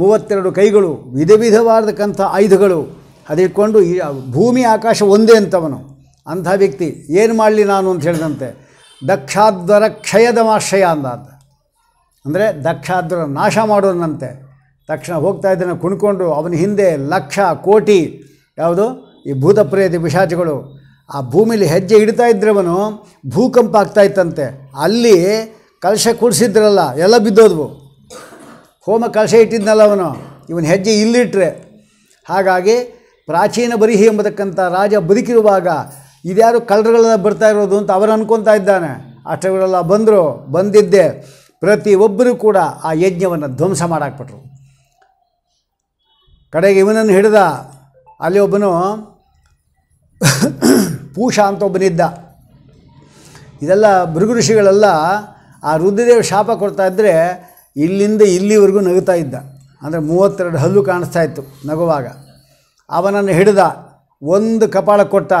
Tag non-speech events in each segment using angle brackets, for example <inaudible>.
ಮೂವತ್ತೆರಡು ಕೈಗಳು ವಿಧ ವಿಧವಾದಕ್ಕಂಥ ಆಯುಧಗಳು ಅದಿಟ್ಕೊಂಡು ಈ ಭೂಮಿ ಆಕಾಶ ಒಂದೇ ಅಂತವನು ಅಂಥ ವ್ಯಕ್ತಿ ಏನು ಮಾಡಲಿ ನಾನು ಅಂತ ಹೇಳಿದಂತೆ ಕ್ಷಯದ ಕ್ಷಯದಮಾಶ್ರಯ ಅಂದ ಅಂದರೆ ದಕ್ಷಾದ್ವರ ನಾಶ ಮಾಡೋನಂತೆ ತಕ್ಷಣ ಹೋಗ್ತಾ ಇದ್ದಾನೆ ಕುಣ್ಕೊಂಡು ಅವನ ಹಿಂದೆ ಲಕ್ಷ ಕೋಟಿ ಯಾವುದು ಈ ಭೂತ ಪ್ರೇತಿ ಪಿಶಾಚಿಗಳು ಆ ಭೂಮಿಲಿ ಹೆಜ್ಜೆ ಇಡ್ತಾ ಇದ್ರವನು ಭೂಕಂಪ ಇತ್ತಂತೆ ಅಲ್ಲಿ ಕಲಶ ಕೂಡಿಸಿದ್ರಲ್ಲ ಎಲ್ಲ ಬಿದ್ದೋದ್ವು ಹೋಮ ಕಳಶ ಇಟ್ಟಿದ್ನಲ್ಲ ಅವನು ಇವನು ಹೆಜ್ಜೆ ಇಲ್ಲಿಟ್ಟರೆ ಹಾಗಾಗಿ ಪ್ರಾಚೀನ ಬರಿಹಿ ಎಂಬತಕ್ಕಂಥ ರಾಜ ಬದುಕಿರುವಾಗ ಇದ್ಯಾರು ಕಳ್ಳರುಗಳೆಲ್ಲ ಬರ್ತಾ ಇರೋದು ಅಂತ ಅವರು ಅನ್ಕೊತಾ ಇದ್ದಾನೆ ಅಷ್ಟಗಳೆಲ್ಲ ಬಂದರು ಬಂದಿದ್ದೆ ಪ್ರತಿಯೊಬ್ಬರೂ ಕೂಡ ಆ ಯಜ್ಞವನ್ನು ಧ್ವಂಸ ಮಾಡಾಕ್ಬಿಟ್ರು ಕಡೆಗೆ ಇವನನ್ನು ಹಿಡಿದ ಅಲ್ಲಿ ಒಬ್ಬನು ಪೂಷ ಅಂತ ಒಬ್ಬನಿದ್ದ ಇದೆಲ್ಲ ಭೃಗ ಋಷಿಗಳೆಲ್ಲ ಆ ರುದ್ರದೇವ ಶಾಪ ಕೊಡ್ತಾ ಇದ್ದರೆ ಇಲ್ಲಿಂದ ಇಲ್ಲಿವರೆಗೂ ನಗುತ್ತಾ ಇದ್ದ ಅಂದರೆ ಮೂವತ್ತೆರಡು ಹಲ್ಲು ಕಾಣಿಸ್ತಾ ಇತ್ತು ನಗುವಾಗ ಅವನನ್ನು ಹಿಡಿದ ಒಂದು ಕಪಾಳ ಕೊಟ್ಟ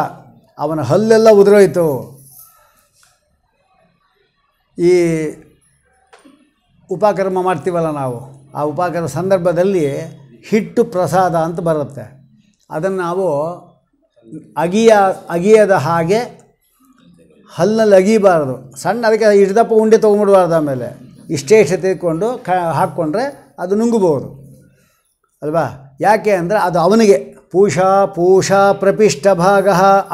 ಅವನ ಹಲ್ಲೆಲ್ಲ ಉದುರೋಯಿತು ಈ ಉಪಕ್ರಮ ಮಾಡ್ತೀವಲ್ಲ ನಾವು ಆ ಉಪಕರ್ಮ ಸಂದರ್ಭದಲ್ಲಿ ಹಿಟ್ಟು ಪ್ರಸಾದ ಅಂತ ಬರುತ್ತೆ ಅದನ್ನು ನಾವು ಅಗಿಯ ಅಗಿಯದ ಹಾಗೆ ಹಲ್ಲಲ್ಲಿ ಅಗಿಬಾರ್ದು ಸಣ್ಣ ಅದಕ್ಕೆ ಹಿಡ್ದಪ್ಪ ಉಂಡೆ ತೊಗೊಂಡ್ಬಿಡ್ಬಾರ್ದು ಆಮೇಲೆ ಇಷ್ಟೇ ತೆಗೆದುಕೊಂಡು ಕ ಹಾಕ್ಕೊಂಡ್ರೆ ಅದು ನುಂಗಬಹುದು ಅಲ್ವಾ ಯಾಕೆ ಅಂದರೆ ಅದು ಅವನಿಗೆ ಪೂಷಾ ಪೂಷಾ ಪ್ರಪಿಷ್ಠ ಭಾಗ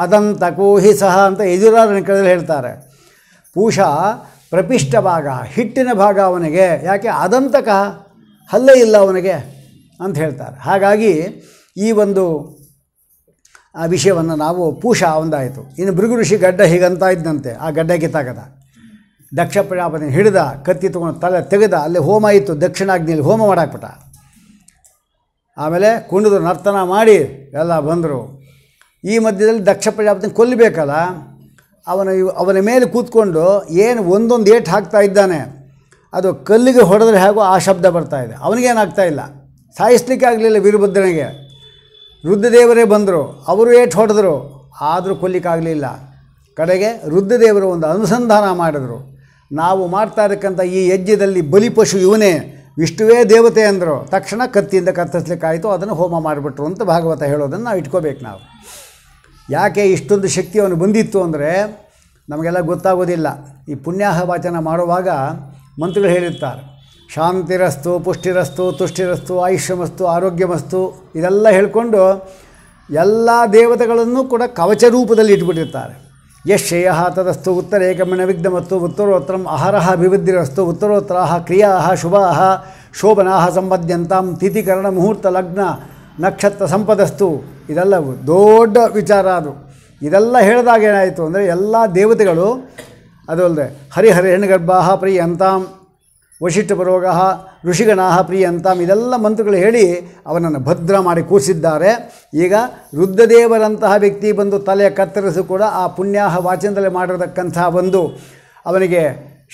ಅದಂತ ಕೋಹಿ ಸಹ ಅಂತ ಎದುರಾದ ಕಡೆಯಲ್ಲಿ ಹೇಳ್ತಾರೆ ಪೂಷಾ ಪ್ರಪಿಷ್ಠ ಭಾಗ ಹಿಟ್ಟಿನ ಭಾಗ ಅವನಿಗೆ ಯಾಕೆ ಅದಂತಕ ಹಲ್ಲೇ ಇಲ್ಲ ಅವನಿಗೆ ಅಂತ ಹೇಳ್ತಾರೆ ಹಾಗಾಗಿ ಈ ಒಂದು ಆ ವಿಷಯವನ್ನು ನಾವು ಪೂಷಾ ಒಂದಾಯಿತು ಇನ್ನು ಭೃಗು ಋಷಿ ಗಡ್ಡ ಹೀಗಂತ ಇದ್ದಂತೆ ಆ ಗಡ್ಡ ಕಿತ್ತಾಗದ ದಕ್ಷ ಪ್ರಜಾಪತಿ ಹಿಡಿದ ಕತ್ತಿ ತೊಗೊಂಡು ತಲೆ ತೆಗೆದ ಅಲ್ಲಿ ಹೋಮ ಇತ್ತು ದಕ್ಷಿಣಾಗ್ನಿಯಲ್ಲಿ ಹೋಮ ಮಾಡಾಕ್ಬಿಟ್ಟ ಆಮೇಲೆ ಕುಂಡದ ನರ್ತನ ಮಾಡಿ ಎಲ್ಲ ಬಂದರು ಈ ಮಧ್ಯದಲ್ಲಿ ದಕ್ಷ ಪ್ರಜಾಪತಿನ ಕೊಲ್ಲಬೇಕಲ್ಲ ಅವನ ಅವನ ಮೇಲೆ ಕೂತ್ಕೊಂಡು ಏನು ಒಂದೊಂದು ಏಟ್ ಹಾಕ್ತಾ ಇದ್ದಾನೆ ಅದು ಕಲ್ಲಿಗೆ ಹೊಡೆದ್ರೆ ಹೇಗೋ ಆ ಶಬ್ದ ಬರ್ತಾ ಇದೆ ಅವನಿಗೇನಾಗ್ತಾ ಇಲ್ಲ ಸಾಯಿಸ್ಲಿಕ್ಕೆ ಆಗಲಿಲ್ಲ ವೀರಭದ್ರನಿಗೆ ರುದ್ರದೇವರೇ ಬಂದರು ಅವರು ಏಟ್ ಹೊಡೆದ್ರು ಆದರೂ ಕೊಲ್ಲಿಕ್ಕಾಗಲಿಲ್ಲ ಕಡೆಗೆ ರುದ್ರದೇವರು ಒಂದು ಅನುಸಂಧಾನ ಮಾಡಿದರು ನಾವು ಮಾಡ್ತಾ ಇರಕ್ಕಂಥ ಈ ಯಜ್ಞದಲ್ಲಿ ಬಲಿಪಶು ಇವನೇ ವಿಷ್ಣುವೇ ದೇವತೆ ಅಂದರು ತಕ್ಷಣ ಕತ್ತಿಯಿಂದ ಕತ್ತರಿಸ್ಲಿಕ್ಕಾಯಿತು ಅದನ್ನು ಹೋಮ ಮಾಡಿಬಿಟ್ರು ಅಂತ ಭಾಗವತ ಹೇಳೋದನ್ನು ನಾವು ಇಟ್ಕೋಬೇಕು ನಾವು ಯಾಕೆ ಇಷ್ಟೊಂದು ಶಕ್ತಿ ಅವನು ಬಂದಿತ್ತು ಅಂದರೆ ನಮಗೆಲ್ಲ ಗೊತ್ತಾಗೋದಿಲ್ಲ ಈ ಪುಣ್ಯಾಹ ವಾಚನ ಮಾಡುವಾಗ ಮಂತ್ರಿಗಳು ಹೇಳಿರ್ತಾರೆ ಶಾಂತಿರಸ್ತು ಪುಷ್ಟಿರಸ್ತು ತುಷ್ಟಿರಸ್ತು ಆಯುಷ್ಯಮಸ್ತು ಆರೋಗ್ಯಮಸ್ತು ಇದೆಲ್ಲ ಹೇಳಿಕೊಂಡು ಎಲ್ಲ ದೇವತೆಗಳನ್ನು ಕೂಡ ಕವಚ ರೂಪದಲ್ಲಿ ಇಟ್ಬಿಟ್ಟಿರ್ತಾರೆ ಶ್ರೇಯ ತದಸ್ತು ಉತ್ತರೇಕಮಿಣ ವಿಘ್ನ ಮತ್ತು ಉತ್ತರೋತ್ತರ ಆಹಾರ ಅಭಿವೃದ್ಧಿರಸ್ತು ಉತ್ತರೋತ್ತರ ಕ್ರಿಯಾ ಶುಭಾ ಶೋಭನಾ ಸಂಬದ್ಯಂತಾಂ ತಿಥಿಕರಣ ಮುಹೂರ್ತ ಲಗ್ನ ನಕ್ಷತ್ರ ಸಂಪದಸ್ತು ಇದೆಲ್ಲ ದೊಡ್ಡ ವಿಚಾರ ಅದು ಇದೆಲ್ಲ ಹೇಳಿದಾಗ ಏನಾಯಿತು ಅಂದರೆ ಎಲ್ಲ ದೇವತೆಗಳು ಅದು ಅಲ್ಲದೆ ಹರಿಹರಿ ಹೆಣ್ಣುಗರ್ಭ ಪ್ರಿಯ ಪ್ರಿಯಂತಾಂ ಪರೋಗ ಋಷಿಗಣಾಹ ಪ್ರಿಯಂತಾಮ್ ಇದೆಲ್ಲ ಮಂತ್ರಗಳು ಹೇಳಿ ಅವನನ್ನು ಭದ್ರ ಮಾಡಿ ಕೂರಿಸಿದ್ದಾರೆ ಈಗ ರುದ್ರದೇವರಂತಹ ವ್ಯಕ್ತಿ ಬಂದು ತಲೆಯ ಕತ್ತರಿಸು ಕೂಡ ಆ ಪುಣ್ಯಾಹ ವಾಚನದಲ್ಲಿ ಮಾಡಿರತಕ್ಕಂತಹ ಒಂದು ಅವನಿಗೆ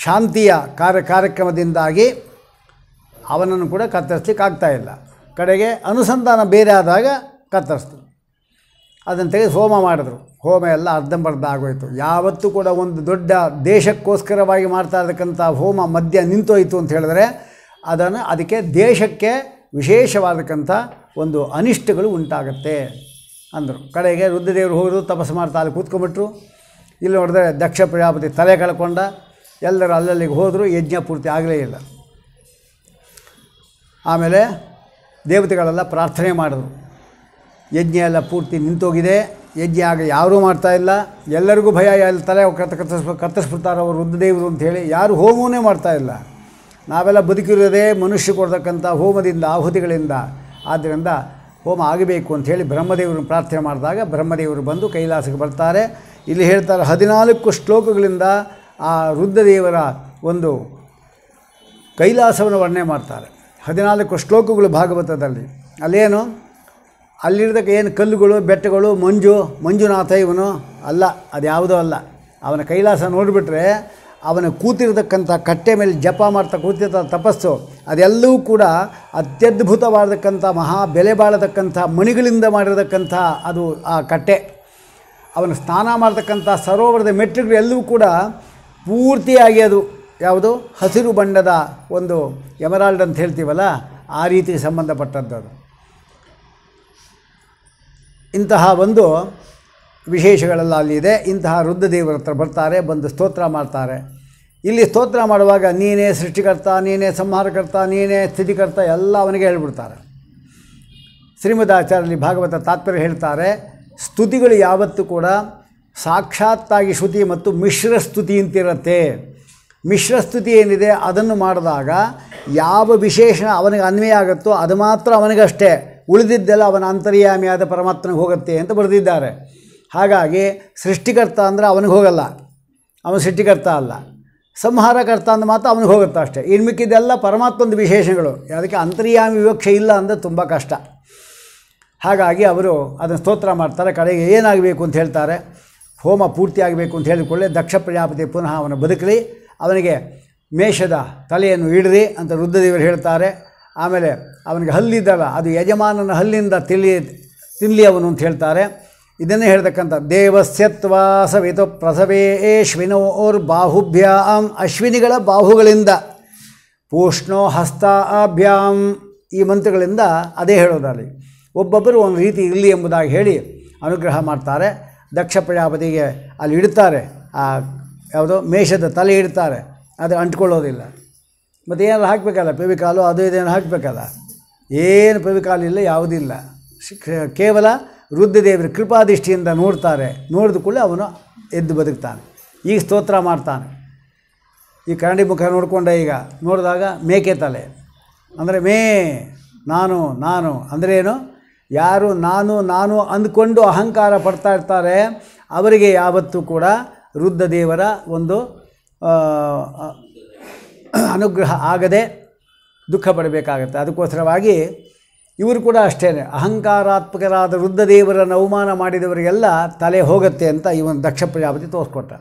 ಶಾಂತಿಯ ಕಾರ್ಯ ಕಾರ್ಯಕ್ರಮದಿಂದಾಗಿ ಅವನನ್ನು ಕೂಡ ಕತ್ತರಿಸ್ಲಿಕ್ಕೆ ಇಲ್ಲ ಕಡೆಗೆ ಅನುಸಂಧಾನ ಬೇರೆ ಆದಾಗ ಕತ್ತರಿಸ್ತು ಅದನ್ನು ತೆಗೆದು ಹೋಮ ಮಾಡಿದ್ರು ಹೋಮ ಎಲ್ಲ ಅರ್ಧಂಬರ್ಧ ಆಗೋಯಿತು ಯಾವತ್ತೂ ಕೂಡ ಒಂದು ದೊಡ್ಡ ದೇಶಕ್ಕೋಸ್ಕರವಾಗಿ ಮಾಡ್ತಾ ಇರತಕ್ಕಂಥ ಹೋಮ ಮಧ್ಯ ನಿಂತೋಯಿತು ಅಂತ ಹೇಳಿದ್ರೆ ಅದನ್ನು ಅದಕ್ಕೆ ದೇಶಕ್ಕೆ ವಿಶೇಷವಾದಕ್ಕಂಥ ಒಂದು ಅನಿಷ್ಟಗಳು ಉಂಟಾಗತ್ತೆ ಅಂದರು ಕಡೆಗೆ ರುದ್ರದೇವರು ಹೋದರು ತಪಸ್ಸು ಮಾಡ್ತಾ ಅಲ್ಲಿ ಕೂತ್ಕೊಂಡ್ಬಿಟ್ರು ಇಲ್ಲಿ ನೋಡಿದ್ರೆ ದಕ್ಷ ಪ್ರಜಾಪತಿ ತಲೆ ಕಳ್ಕೊಂಡ ಎಲ್ಲರೂ ಅಲ್ಲಲ್ಲಿಗೆ ಹೋದರೂ ಯಜ್ಞ ಪೂರ್ತಿ ಆಗಲೇ ಇಲ್ಲ ಆಮೇಲೆ ದೇವತೆಗಳೆಲ್ಲ ಪ್ರಾರ್ಥನೆ ಮಾಡಿದ್ರು ಯಜ್ಞ ಎಲ್ಲ ಪೂರ್ತಿ ನಿಂತೋಗಿದೆ ಯಜ್ಞ ಆಗ ಯಾರೂ ಇಲ್ಲ ಎಲ್ಲರಿಗೂ ಭಯ ಎಲ್ಲ ತಲೆ ಕತ್ತ ಕತ್ತರಿಸ್ ಕತ್ತರಿಸ್ಬಿಡ್ತಾರೆ ಅವರು ರುದ್ರದೇವರು ಅಂಥೇಳಿ ಯಾರು ಮಾಡ್ತಾ ಮಾಡ್ತಾಯಿಲ್ಲ ನಾವೆಲ್ಲ ಬದುಕಿರೋದೇ ಮನುಷ್ಯ ಕೊಡ್ತಕ್ಕಂಥ ಹೋಮದಿಂದ ಆಹುತಿಗಳಿಂದ ಆದ್ದರಿಂದ ಹೋಮ ಆಗಬೇಕು ಅಂಥೇಳಿ ಬ್ರಹ್ಮದೇವರನ್ನು ಪ್ರಾರ್ಥನೆ ಮಾಡಿದಾಗ ಬ್ರಹ್ಮದೇವರು ಬಂದು ಕೈಲಾಸಕ್ಕೆ ಬರ್ತಾರೆ ಇಲ್ಲಿ ಹೇಳ್ತಾರೆ ಹದಿನಾಲ್ಕು ಶ್ಲೋಕಗಳಿಂದ ಆ ರುದ್ರದೇವರ ಒಂದು ಕೈಲಾಸವನ್ನು ವರ್ಣನೆ ಮಾಡ್ತಾರೆ ಹದಿನಾಲ್ಕು ಶ್ಲೋಕಗಳು ಭಾಗವತದಲ್ಲಿ ಅಲ್ಲೇನು ಅಲ್ಲಿರ್ತಕ್ಕ ಏನು ಕಲ್ಲುಗಳು ಬೆಟ್ಟಗಳು ಮಂಜು ಮಂಜುನಾಥ ಇವನು ಅಲ್ಲ ಅದು ಯಾವುದೂ ಅಲ್ಲ ಅವನ ಕೈಲಾಸ ನೋಡಿಬಿಟ್ರೆ ಅವನ ಕೂತಿರ್ತಕ್ಕಂಥ ಕಟ್ಟೆ ಮೇಲೆ ಜಪ ಮಾಡ್ತಾ ಕೂತಿರ್ತ ತಪಸ್ಸು ಅದೆಲ್ಲವೂ ಕೂಡ ಅತ್ಯದ್ಭುತವಾದಕ್ಕಂಥ ಮಹಾ ಬೆಲೆ ಬಾಳತಕ್ಕಂಥ ಮಣಿಗಳಿಂದ ಮಾಡಿರತಕ್ಕಂಥ ಅದು ಆ ಕಟ್ಟೆ ಅವನು ಸ್ನಾನ ಮಾಡ್ತಕ್ಕಂಥ ಸರೋವರದ ಮೆಟ್ಟಿಲುಗಳು ಎಲ್ಲವೂ ಕೂಡ ಪೂರ್ತಿಯಾಗಿ ಅದು ಯಾವುದು ಹಸಿರು ಬಣ್ಣದ ಒಂದು ಎಮರಾಲ್ಡ್ ಅಂತ ಹೇಳ್ತೀವಲ್ಲ ಆ ರೀತಿ ಸಂಬಂಧಪಟ್ಟಂಥದ್ದು ಅದು ಇಂತಹ ಒಂದು ವಿಶೇಷಗಳೆಲ್ಲ ಅಲ್ಲಿದೆ ಇಂತಹ ವೃದ್ಧ ದೇವರ ಹತ್ರ ಬರ್ತಾರೆ ಬಂದು ಸ್ತೋತ್ರ ಮಾಡ್ತಾರೆ ಇಲ್ಲಿ ಸ್ತೋತ್ರ ಮಾಡುವಾಗ ನೀನೇ ಸೃಷ್ಟಿಕರ್ತ ನೀನೇ ಸಂಹಾರಕರ್ತ ನೀನೇ ಸ್ಥಿತಿಕರ್ತ ಎಲ್ಲ ಅವನಿಗೆ ಹೇಳ್ಬಿಡ್ತಾರೆ ಶ್ರೀಮದಾಚಾರ್ಯಲ್ಲಿ ಭಾಗವತ ತಾತ್ಪರ್ಯ ಹೇಳ್ತಾರೆ ಸ್ತುತಿಗಳು ಯಾವತ್ತೂ ಕೂಡ ಸಾಕ್ಷಾತ್ತಾಗಿ ಶ್ರುತಿ ಮತ್ತು ಮಿಶ್ರ ಸ್ತುತಿ ಅಂತಿರುತ್ತೆ ಮಿಶ್ರ ಸ್ತುತಿ ಏನಿದೆ ಅದನ್ನು ಮಾಡಿದಾಗ ಯಾವ ವಿಶೇಷ ಅವನಿಗೆ ಅನ್ವಯ ಆಗುತ್ತೋ ಅದು ಮಾತ್ರ ಅವನಿಗಷ್ಟೇ ಉಳಿದಿದ್ದೆಲ್ಲ ಅವನ ಅಂತರ್ಯಾಮಿಯಾದ ಪರಮಾತ್ಮನಿಗೆ ಹೋಗುತ್ತೆ ಅಂತ ಬರೆದಿದ್ದಾರೆ ಹಾಗಾಗಿ ಸೃಷ್ಟಿಕರ್ತ ಅಂದರೆ ಅವನಿಗೆ ಹೋಗಲ್ಲ ಅವನು ಸೃಷ್ಟಿಕರ್ತ ಅಲ್ಲ ಸಂಹಾರಕರ್ತ ಅಂದ ಮಾತ್ರ ಅವನಿಗೆ ಹೋಗುತ್ತೆ ಅಷ್ಟೇ ಇನ್ನು ಮಿಕ್ಕಿದ್ದೆಲ್ಲ ಪರಮಾತ್ಮಂದು ವಿಶೇಷಗಳು ಅದಕ್ಕೆ ಅಂತರ್ಯಾಮಿ ವಿವಕ್ಷೆ ಇಲ್ಲ ಅಂದರೆ ತುಂಬ ಕಷ್ಟ ಹಾಗಾಗಿ ಅವರು ಅದನ್ನು ಸ್ತೋತ್ರ ಮಾಡ್ತಾರೆ ಕಡೆಗೆ ಏನಾಗಬೇಕು ಅಂತ ಹೇಳ್ತಾರೆ ಹೋಮ ಪೂರ್ತಿ ಆಗಬೇಕು ಅಂತ ಹೇಳಿಕೊಳ್ಳೆ ದಕ್ಷ ಪ್ರಜಾಪತಿ ಪುನಃ ಅವನ ಬದುಕಲಿ ಅವನಿಗೆ ಮೇಷದ ತಲೆಯನ್ನು ಇಡ್ರಿ ಅಂತ ರುದ್ರದೇವರು ಹೇಳ್ತಾರೆ ಆಮೇಲೆ ಅವನಿಗೆ ಹಲ್ಲಿದ್ದಾವೆ ಅದು ಯಜಮಾನನ ಹಲ್ಲಿಂದ ತಿಳಿ ತಿನ್ಲಿ ಅವನು ಅಂತ ಹೇಳ್ತಾರೆ ಇದನ್ನೇ ಹೇಳ್ತಕ್ಕಂಥ ದೇವಸ್ಯತ್ವಾಸವಿತು ಪ್ರಸವೇಶ್ವಿನೋರ್ ಬಾಹುಭ್ಯಾಂ ಅಶ್ವಿನಿಗಳ ಬಾಹುಗಳಿಂದ ಪೂಷ್ಣೋ ಹಸ್ತಾಭ್ಯಾಂ ಈ ಮಂತ್ರಗಳಿಂದ ಅದೇ ಹೇಳೋದರಲ್ಲಿ ಒಬ್ಬೊಬ್ಬರು ಒಂದು ರೀತಿ ಇರಲಿ ಎಂಬುದಾಗಿ ಹೇಳಿ ಅನುಗ್ರಹ ಮಾಡ್ತಾರೆ ದಕ್ಷ ಪ್ರಜಾಪತಿಗೆ ಅಲ್ಲಿ ಇಡ್ತಾರೆ ಆ ಯಾವುದೋ ಮೇಷದ ತಲೆ ಇಡ್ತಾರೆ ಅದು ಅಂಟ್ಕೊಳ್ಳೋದಿಲ್ಲ ಮತ್ತು ಏನಾದ್ರು ಹಾಕಬೇಕಲ್ಲ ಪೆವಿಕಾಲು ಅದು ಇದೇನು ಹಾಕಬೇಕಲ್ಲ ಏನು ಇಲ್ಲ ಯಾವುದಿಲ್ಲ ಕೇವಲ ರುದ್ರದೇವರ ಕೃಪಾದಿಷ್ಟಿಯಿಂದ ನೋಡ್ತಾರೆ ನೋಡಿದ ಕೂಡಲೇ ಅವನು ಎದ್ದು ಬದುಕ್ತಾನೆ ಈಗ ಸ್ತೋತ್ರ ಮಾಡ್ತಾನೆ ಈ ಕನ್ನಡಿ ಮುಖ ನೋಡಿಕೊಂಡೆ ಈಗ ನೋಡಿದಾಗ ಮೇಕೆ ತಲೆ ಅಂದರೆ ಮೇ ನಾನು ನಾನು ಅಂದರೆ ಏನು ಯಾರು ನಾನು ನಾನು ಅಂದ್ಕೊಂಡು ಅಹಂಕಾರ ಪಡ್ತಾ ಇರ್ತಾರೆ ಅವರಿಗೆ ಯಾವತ್ತೂ ಕೂಡ ರುದ್ರದೇವರ ಒಂದು ಅನುಗ್ರಹ ಆಗದೆ ದುಃಖ ಪಡಬೇಕಾಗತ್ತೆ ಅದಕ್ಕೋಸ್ಕರವಾಗಿ ಇವರು ಕೂಡ ಅಷ್ಟೇ ಅಹಂಕಾರಾತ್ಮಕರಾದ ದೇವರನ್ನು ಅವಮಾನ ಮಾಡಿದವರಿಗೆಲ್ಲ ತಲೆ ಹೋಗುತ್ತೆ ಅಂತ ಒಂದು ದಕ್ಷ ಪ್ರಜಾಪತಿ ತೋರಿಸ್ಕೊಟ್ಟ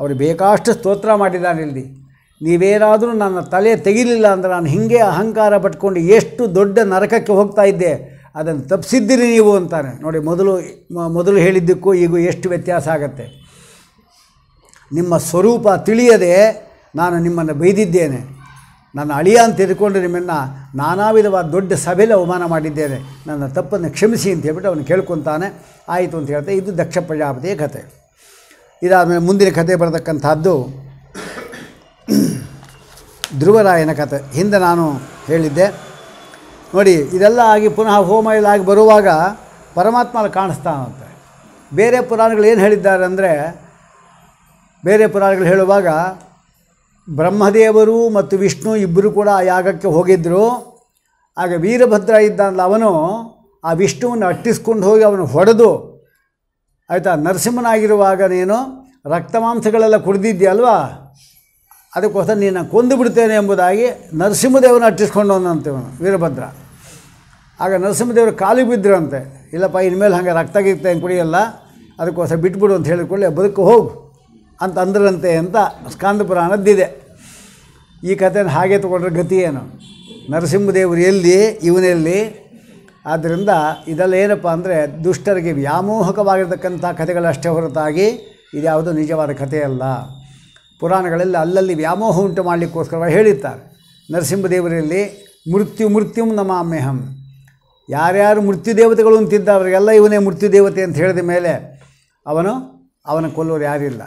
ಅವರು ಬೇಕಾಷ್ಟು ಸ್ತೋತ್ರ ಮಾಡಿದ್ದಾನೆ ಇಲ್ಲಿ ನೀವೇನಾದರೂ ನನ್ನ ತಲೆ ತೆಗಿಲಿಲ್ಲ ಅಂದರೆ ನಾನು ಹಿಂಗೆ ಅಹಂಕಾರ ಪಟ್ಕೊಂಡು ಎಷ್ಟು ದೊಡ್ಡ ನರಕಕ್ಕೆ ಹೋಗ್ತಾ ಇದ್ದೆ ಅದನ್ನು ತಪ್ಪಿಸಿದ್ದೀರಿ ನೀವು ಅಂತಾನೆ ನೋಡಿ ಮೊದಲು ಮೊದಲು ಹೇಳಿದ್ದಕ್ಕೂ ಈಗ ಎಷ್ಟು ವ್ಯತ್ಯಾಸ ಆಗತ್ತೆ ನಿಮ್ಮ ಸ್ವರೂಪ ತಿಳಿಯದೆ ನಾನು ನಿಮ್ಮನ್ನು ಬೈದಿದ್ದೇನೆ ನನ್ನ ಅಳಿಯ ಅಂತ ತಿಳ್ಕೊಂಡು ನಿಮ್ಮನ್ನು ನಾನಾ ವಿಧವಾದ ದೊಡ್ಡ ಸಭೆಯಲ್ಲಿ ಅವಮಾನ ಮಾಡಿದ್ದೇನೆ ನನ್ನ ತಪ್ಪನ್ನು ಕ್ಷಮಿಸಿ ಅಂತ ಹೇಳ್ಬಿಟ್ಟು ಅವನು ಕೇಳ್ಕೊತಾನೆ ಆಯಿತು ಅಂತ ಹೇಳ್ತಾ ಇದು ದಕ್ಷ ಪ್ರಜಾಪತಿಯ ಕಥೆ ಇದಾದಮೇಲೆ ಮುಂದಿನ ಕಥೆ ಬರತಕ್ಕಂಥದ್ದು ಧ್ರುವರಾಯನ ಕತೆ ಹಿಂದೆ ನಾನು ಹೇಳಿದ್ದೆ ನೋಡಿ ಇದೆಲ್ಲ ಆಗಿ ಪುನಃ ಹೋಮ ಬರುವಾಗ ಆಗಿ ಬರುವಾಗ ಪರಮಾತ್ಮ ಕಾಣಿಸ್ತಾನಂತೆ ಬೇರೆ ಪುರಾಣಗಳು ಏನು ಹೇಳಿದ್ದಾರೆ ಅಂದರೆ ಬೇರೆ ಪುರಾಣಗಳು ಹೇಳುವಾಗ ಬ್ರಹ್ಮದೇವರು ಮತ್ತು ವಿಷ್ಣು ಇಬ್ಬರು ಕೂಡ ಆ ಯಾಗಕ್ಕೆ ಹೋಗಿದ್ದರು ಆಗ ವೀರಭದ್ರ ಇದ್ದಾನಲ್ಲ ಅವನು ಆ ವಿಷ್ಣುವನ್ನು ಅಟ್ಟಿಸ್ಕೊಂಡು ಹೋಗಿ ಅವನು ಹೊಡೆದು ಆಯಿತಾ ನರಸಿಂಹನಾಗಿರುವಾಗ ನೀನು ರಕ್ತಮಾಂಸಗಳೆಲ್ಲ ಕುಡಿದಿದ್ದೀಯಲ್ವಾ ಅದಕ್ಕೋಸ್ಕರ ನೀನು ಕೊಂದು ಬಿಡ್ತೇನೆ ಎಂಬುದಾಗಿ ನರಸಿಂಹದೇವನ ಅಟ್ಟಿಸ್ಕೊಂಡು ಅವನು ವೀರಭದ್ರ ಆಗ ನರಸಿಂಹದೇವರು ಕಾಲು ಅಂತೆ ಇಲ್ಲಪ್ಪ ಇನ್ಮೇಲೆ ಹಾಗೆ ರಕ್ತ ಗಿಕ್ತ ಕುಡಿಯಲ್ಲ ಅದಕ್ಕೋಸ್ಕರ ಬಿಟ್ಬಿಡು ಅಂತ ಹೇಳಿಕೊಳ್ಳೆ ಬದುಕು ಹೋಗು ಅಂತ ಅಂದ್ರಂತೆ ಅಂತ ಸ್ಕಂದ ಪುರಾಣದ್ದಿದೆ ಈ ಕಥೆನ ಹಾಗೆ ತಗೊಂಡ್ರೆ ಗತಿ ಏನು ನರಸಿಂಹದೇವರು ಎಲ್ಲಿ ಇವನೆಲ್ಲಿ ಆದ್ದರಿಂದ ಇದೆಲ್ಲ ಏನಪ್ಪ ಅಂದರೆ ದುಷ್ಟರಿಗೆ ವ್ಯಾಮೋಹಕವಾಗಿರ್ತಕ್ಕಂಥ ಕಥೆಗಳಷ್ಟೇ ಹೊರತಾಗಿ ಇದ್ಯಾವುದು ನಿಜವಾದ ಕಥೆಯಲ್ಲ ಪುರಾಣಗಳಲ್ಲಿ ಅಲ್ಲಲ್ಲಿ ವ್ಯಾಮೋಹ ಉಂಟು ಮಾಡಲಿಕ್ಕೋಸ್ಕರವಾಗಿ ಹೇಳಿರ್ತಾರೆ ನರಸಿಂಹದೇವರಲ್ಲಿ ಮೃತ್ಯು ಮೃತ್ಯುಂ ನಮಾಮ್ಯಹಂ ಯಾರ್ಯಾರು ಮೃತ್ಯುದೇವತೆಗಳು ಅಂತಿದ್ದ ಅವರಿಗೆಲ್ಲ ಇವನೇ ಮೃತ್ಯುದೇವತೆ ಅಂತ ಹೇಳಿದ ಮೇಲೆ ಅವನು ಅವನ ಕೊಲ್ಲೋರು ಯಾರಿಲ್ಲ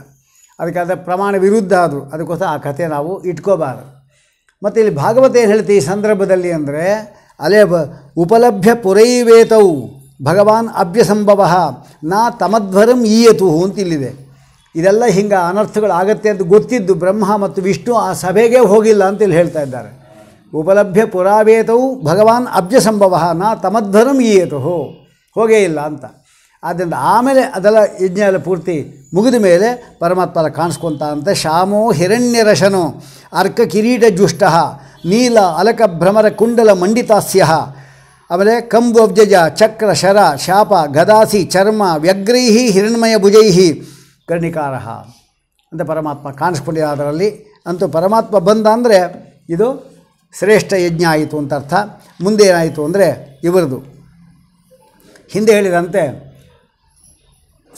ಅದಕ್ಕೆ ಪ್ರಮಾಣ ವಿರುದ್ಧ ಆದರು ಅದಕ್ಕೋಸ್ಕರ ಆ ಕಥೆ ನಾವು ಇಟ್ಕೋಬಾರ್ದು ಮತ್ತು ಇಲ್ಲಿ ಭಾಗವತ ಏನು ಹೇಳ್ತೀವಿ ಈ ಸಂದರ್ಭದಲ್ಲಿ ಅಂದರೆ ಅಲೆ ಬ ಉಪಲಭ್ಯ ಪುರೈವೇತವು ಭಗವಾನ್ ಅಭ್ಯಸಂಭವ ನಾ ತಮಧ್ವರಂ ಈಯತು ಅಂತ ಇಲ್ಲಿದೆ ಇದೆಲ್ಲ ಹಿಂಗೆ ಆಗತ್ತೆ ಅಂತ ಗೊತ್ತಿದ್ದು ಬ್ರಹ್ಮ ಮತ್ತು ವಿಷ್ಣು ಆ ಸಭೆಗೆ ಹೋಗಿಲ್ಲ ಅಂತ ಇಲ್ಲಿ ಹೇಳ್ತಾ ಇದ್ದಾರೆ ಉಪಲಭ್ಯ ಪುರಾವೇತವು ಭಗವಾನ್ ಅಬ್ಜ ನಾ ತಮಧ್ವರಂ ಈಯತು ಹೋಗೇ ಇಲ್ಲ ಅಂತ ಆದ್ದರಿಂದ ಆಮೇಲೆ ಅದೆಲ್ಲ ಯಜ್ಞ ಎಲ್ಲ ಪೂರ್ತಿ ಮುಗಿದ ಮೇಲೆ ಪರಮಾತ್ಮ ಕಾಣಿಸ್ಕೊಂತ ಅಂತ ಶ್ಯಾಮೋ ಹಿರಣ್ಯರಶನು ಅರ್ಕ ಕಿರೀಟ ಜುಷ್ಟ ನೀಲ ಅಲಕ ಭ್ರಮರ ಕುಂಡಲ ಮಂಡಿತಾಸ್ಯ ಆಮೇಲೆ ಕಂಬು ಚಕ್ರ ಶರ ಶಾಪ ಗದಾಸಿ ಚರ್ಮ ವ್ಯಗ್ರೈಹಿ ಹಿರಣ್ಮಯ ಭುಜೈಹಿ ಕರ್ಣಿಕಾರ ಅಂತ ಪರಮಾತ್ಮ ಕಾಣಿಸ್ಕೊಂಡಿದೆ ಅದರಲ್ಲಿ ಅಂತೂ ಪರಮಾತ್ಮ ಬಂದ ಅಂದರೆ ಇದು ಶ್ರೇಷ್ಠ ಯಜ್ಞ ಆಯಿತು ಅಂತ ಅರ್ಥ ಮುಂದೆ ಅಂದರೆ ಇವರದು ಹಿಂದೆ ಹೇಳಿದಂತೆ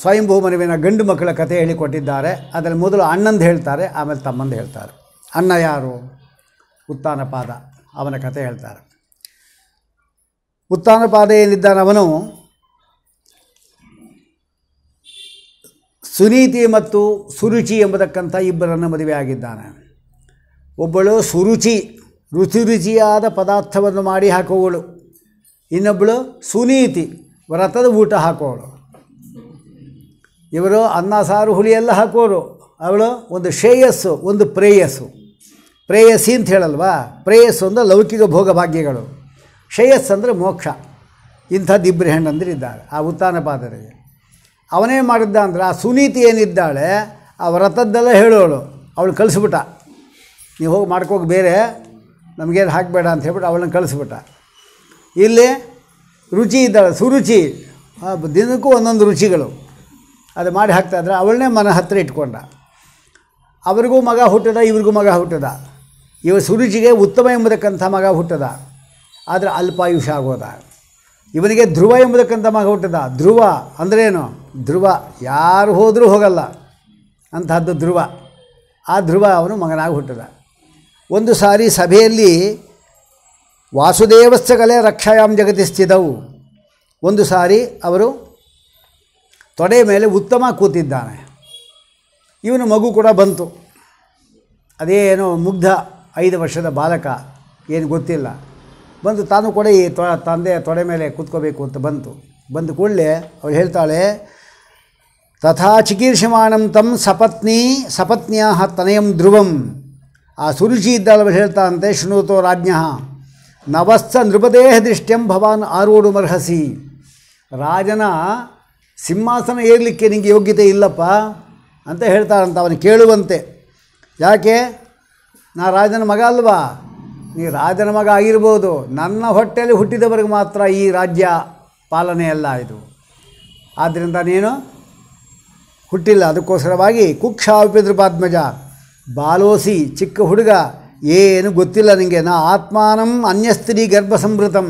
ಸ್ವಯಂಭೂ ಮನವಿನ ಗಂಡು ಮಕ್ಕಳ ಕಥೆ ಹೇಳಿಕೊಟ್ಟಿದ್ದಾರೆ ಅದರಲ್ಲಿ ಮೊದಲು ಅಣ್ಣಂದು ಹೇಳ್ತಾರೆ ಆಮೇಲೆ ತಮ್ಮಂದು ಹೇಳ್ತಾರೆ ಅಣ್ಣ ಯಾರು ಉತ್ತಾನಪಾದ ಅವನ ಕತೆ ಹೇಳ್ತಾರೆ ಉತ್ತಾನಪಾದ ಅವನು ಸುನೀತಿ ಮತ್ತು ಸುರುಚಿ ಎಂಬತಕ್ಕಂಥ ಇಬ್ಬರನ್ನು ಮದುವೆಯಾಗಿದ್ದಾನೆ ಒಬ್ಬಳು ಸುರುಚಿ ರುಚಿ ರುಚಿಯಾದ ಪದಾರ್ಥವನ್ನು ಮಾಡಿ ಹಾಕುವಳು ಇನ್ನೊಬ್ಬಳು ಸುನೀತಿ ವ್ರತದ ಊಟ ಹಾಕುವವಳು ಇವರು ಅನ್ನ ಸಾರು ಹುಳಿ ಎಲ್ಲ ಹಾಕೋರು ಅವಳು ಒಂದು ಶ್ರೇಯಸ್ಸು ಒಂದು ಪ್ರೇಯಸ್ಸು ಪ್ರೇಯಸಿ ಅಂತ ಹೇಳಲ್ವಾ ಪ್ರೇಯಸ್ಸು ಅಂದರೆ ಲೌಕಿಕ ಭೋಗ ಭಾಗ್ಯಗಳು ಶ್ರೇಯಸ್ಸು ಅಂದರೆ ಮೋಕ್ಷ ಇಂಥದ್ದು ಇಬ್ಬರು ಹೆಣ್ಣಂದ್ರೆ ಇದ್ದಾರೆ ಆ ಪಾದರಿಗೆ ಅವನೇ ಮಾಡಿದ್ದ ಅಂದ್ರೆ ಆ ಸುನೀತಿ ಏನಿದ್ದಾಳೆ ಆ ವ್ರತದ್ದೆಲ್ಲ ಹೇಳೋಳು ಅವಳು ಕಳಿಸ್ಬಿಟ್ಟ ನೀವು ಹೋಗಿ ಮಾಡ್ಕೋಗಿ ಬೇರೆ ನಮಗೇನು ಹಾಕಬೇಡ ಅಂತ ಹೇಳ್ಬಿಟ್ಟು ಅವಳನ್ನ ಕಳಿಸ್ಬಿಟ್ಟ ಇಲ್ಲಿ ರುಚಿ ಇದ್ದಾಳೆ ಸುರುಚಿ ದಿನಕ್ಕೂ ಒಂದೊಂದು ರುಚಿಗಳು ಅದು ಮಾಡಿ ಹಾಕ್ತಾಯಿದ್ರೆ ಅವಳನ್ನೇ ಮನ ಹತ್ತಿರ ಇಟ್ಕೊಂಡ ಅವ್ರಿಗೂ ಮಗ ಹುಟ್ಟದ ಇವ್ರಿಗೂ ಮಗ ಹುಟ್ಟದ ಇವ ಸುರುಚಿಗೆ ಉತ್ತಮ ಎಂಬುದಕ್ಕಂಥ ಮಗ ಹುಟ್ಟದ ಆದರೆ ಅಲ್ಪಾಯುಷ ಆಗೋದ ಇವನಿಗೆ ಧ್ರುವ ಎಂಬುದಕ್ಕಂಥ ಮಗ ಹುಟ್ಟದ ಧ್ರುವ ಅಂದ್ರೇನು ಧ್ರುವ ಯಾರು ಹೋದರೂ ಹೋಗಲ್ಲ ಅಂತಹದ್ದು ಧ್ರುವ ಆ ಧ್ರುವ ಅವನು ಮಗನಾಗಿ ಹುಟ್ಟದ ಒಂದು ಸಾರಿ ಸಭೆಯಲ್ಲಿ ವಾಸುದೇವಸ್ಥಗಳೇ ರಕ್ಷಾಯಾಮ್ ಜಗತಿಸ್ತಿದ್ದವು ಒಂದು ಸಾರಿ ಅವರು ತೊಡೆ ಮೇಲೆ ಉತ್ತಮ ಕೂತಿದ್ದಾನೆ ಇವನು ಮಗು ಕೂಡ ಬಂತು ಏನೋ ಮುಗ್ಧ ಐದು ವರ್ಷದ ಬಾಲಕ ಏನು ಗೊತ್ತಿಲ್ಲ ಬಂದು ತಾನು ಕೂಡ ಈ ತೊ ತಂದೆ ತೊಡೆ ಮೇಲೆ ಕೂತ್ಕೋಬೇಕು ಅಂತ ಬಂತು ಬಂದು ಕೂಡಲೇ ಅವಳು ಹೇಳ್ತಾಳೆ ತಥಾ ಚಿಕೀರ್ಷಮಾಣಂ ತಮ್ಮ ಸಪತ್ನಿ ಸಪತ್ನಿಯ ತನಯಂ ಧ್ರುವಂ ಆ ಸುರುಚಿ ಅವಳು ಹೇಳ್ತಾನಂತೆ ಶೃಣೋತೋ ರಾಜ್ಞ ನವಸ್ಥ ನೃಪದೇಹ ದೃಷ್ಟ್ಯಂ ಭವಾನ್ ಆರೋಡುಮರ್ಹಸಿ ರಾಜನ ಸಿಂಹಾಸನ ಏರಲಿಕ್ಕೆ ನಿಮಗೆ ಯೋಗ್ಯತೆ ಇಲ್ಲಪ್ಪ ಅಂತ ಹೇಳ್ತಾರಂತ ಅವನು ಕೇಳುವಂತೆ ಯಾಕೆ ನಾ ರಾಜನ ಮಗ ಅಲ್ವಾ ನೀ ರಾಜನ ಮಗ ಆಗಿರ್ಬೋದು ನನ್ನ ಹೊಟ್ಟೆಯಲ್ಲಿ ಹುಟ್ಟಿದವರಿಗೆ ಮಾತ್ರ ಈ ರಾಜ್ಯ ಪಾಲನೆ ಅಲ್ಲ ಇದು ಆದ್ದರಿಂದ ನೀನು ಹುಟ್ಟಿಲ್ಲ ಅದಕ್ಕೋಸ್ಕರವಾಗಿ ಕುಕ್ಷ ಕುಕ್ಷಾಪಿತೃಪಾತ್ಮಜ ಬಾಲೋಸಿ ಚಿಕ್ಕ ಹುಡುಗ ಏನು ಗೊತ್ತಿಲ್ಲ ನಿಮಗೆ ನಾ ಆತ್ಮಾನಂ ಅನ್ಯಸ್ತ್ರೀ ಸ್ತ್ರೀ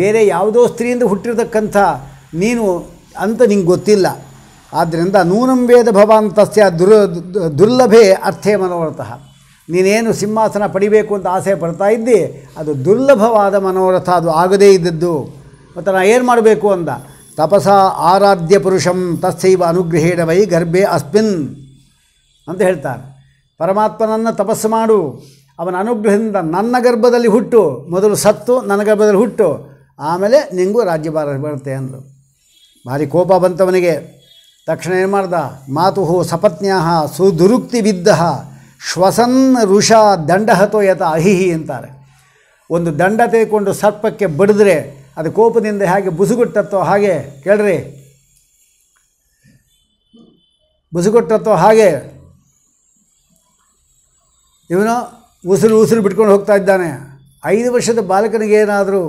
ಬೇರೆ ಯಾವುದೋ ಸ್ತ್ರೀಯಿಂದ ಹುಟ್ಟಿರತಕ್ಕಂಥ ನೀನು ಅಂತ ನಿಂಗೆ ಗೊತ್ತಿಲ್ಲ ಆದ್ದರಿಂದ ನೂನಂಬೇದ ಭವಾನ್ ತಸ್ಯ ದುರ್ ದುರ್ಲಭೆ ಅರ್ಥೇ ಮನೋರಥ ನೀನೇನು ಸಿಂಹಾಸನ ಪಡಿಬೇಕು ಅಂತ ಆಸೆ ಪಡ್ತಾ ಇದ್ದಿ ಅದು ದುರ್ಲಭವಾದ ಮನೋರಥ ಅದು ಆಗದೇ ಇದ್ದದ್ದು ಮತ್ತು ನಾ ಏನು ಮಾಡಬೇಕು ಅಂದ ತಪಸ ಆರಾಧ್ಯ ಪುರುಷಂ ತಸ್ಸೈವ ಅನುಗ್ರಹೇಣ ವೈ ಗರ್ಭೆ ಅಸ್ಮಿನ್ ಅಂತ ಹೇಳ್ತಾರೆ ಪರಮಾತ್ಮನನ್ನು ತಪಸ್ಸು ಮಾಡು ಅವನ ಅನುಗ್ರಹದಿಂದ ನನ್ನ ಗರ್ಭದಲ್ಲಿ ಹುಟ್ಟು ಮೊದಲು ಸತ್ತು ನನ್ನ ಗರ್ಭದಲ್ಲಿ ಹುಟ್ಟು ಆಮೇಲೆ ನಿಂಗೂ ರಾಜ್ಯಭಾರ ಬರುತ್ತೆ ಅಂದರು ಭಾರಿ ಕೋಪ ಬಂತವನಿಗೆ ತಕ್ಷಣ ಏನು ಮಾಡ್ದ ಮಾತು ಸಪತ್ನ್ಯಾ ಸುದುರುಕ್ತಿ ಬಿದ್ದ ಶ್ವಸನ್ ಋಷ ದಂಡಹತೋ ಯತ ಅಹಿಹಿ ಅಂತಾರೆ ಒಂದು ದಂಡ ತೆಗೆದುಕೊಂಡು ಸರ್ಪಕ್ಕೆ ಬಡಿದ್ರೆ ಅದು ಕೋಪದಿಂದ ಹೇಗೆ ಬುಸುಗುಟ್ಟತ್ತೋ ಹಾಗೆ ಕೇಳ್ರಿ ಬುಸುಗುಟ್ಟತ್ತೋ ಹಾಗೆ ಇವನು ಉಸಿರು ಉಸಿರು ಬಿಟ್ಕೊಂಡು ಹೋಗ್ತಾ ಇದ್ದಾನೆ ಐದು ವರ್ಷದ ಬಾಲಕನಿಗೇನಾದರೂ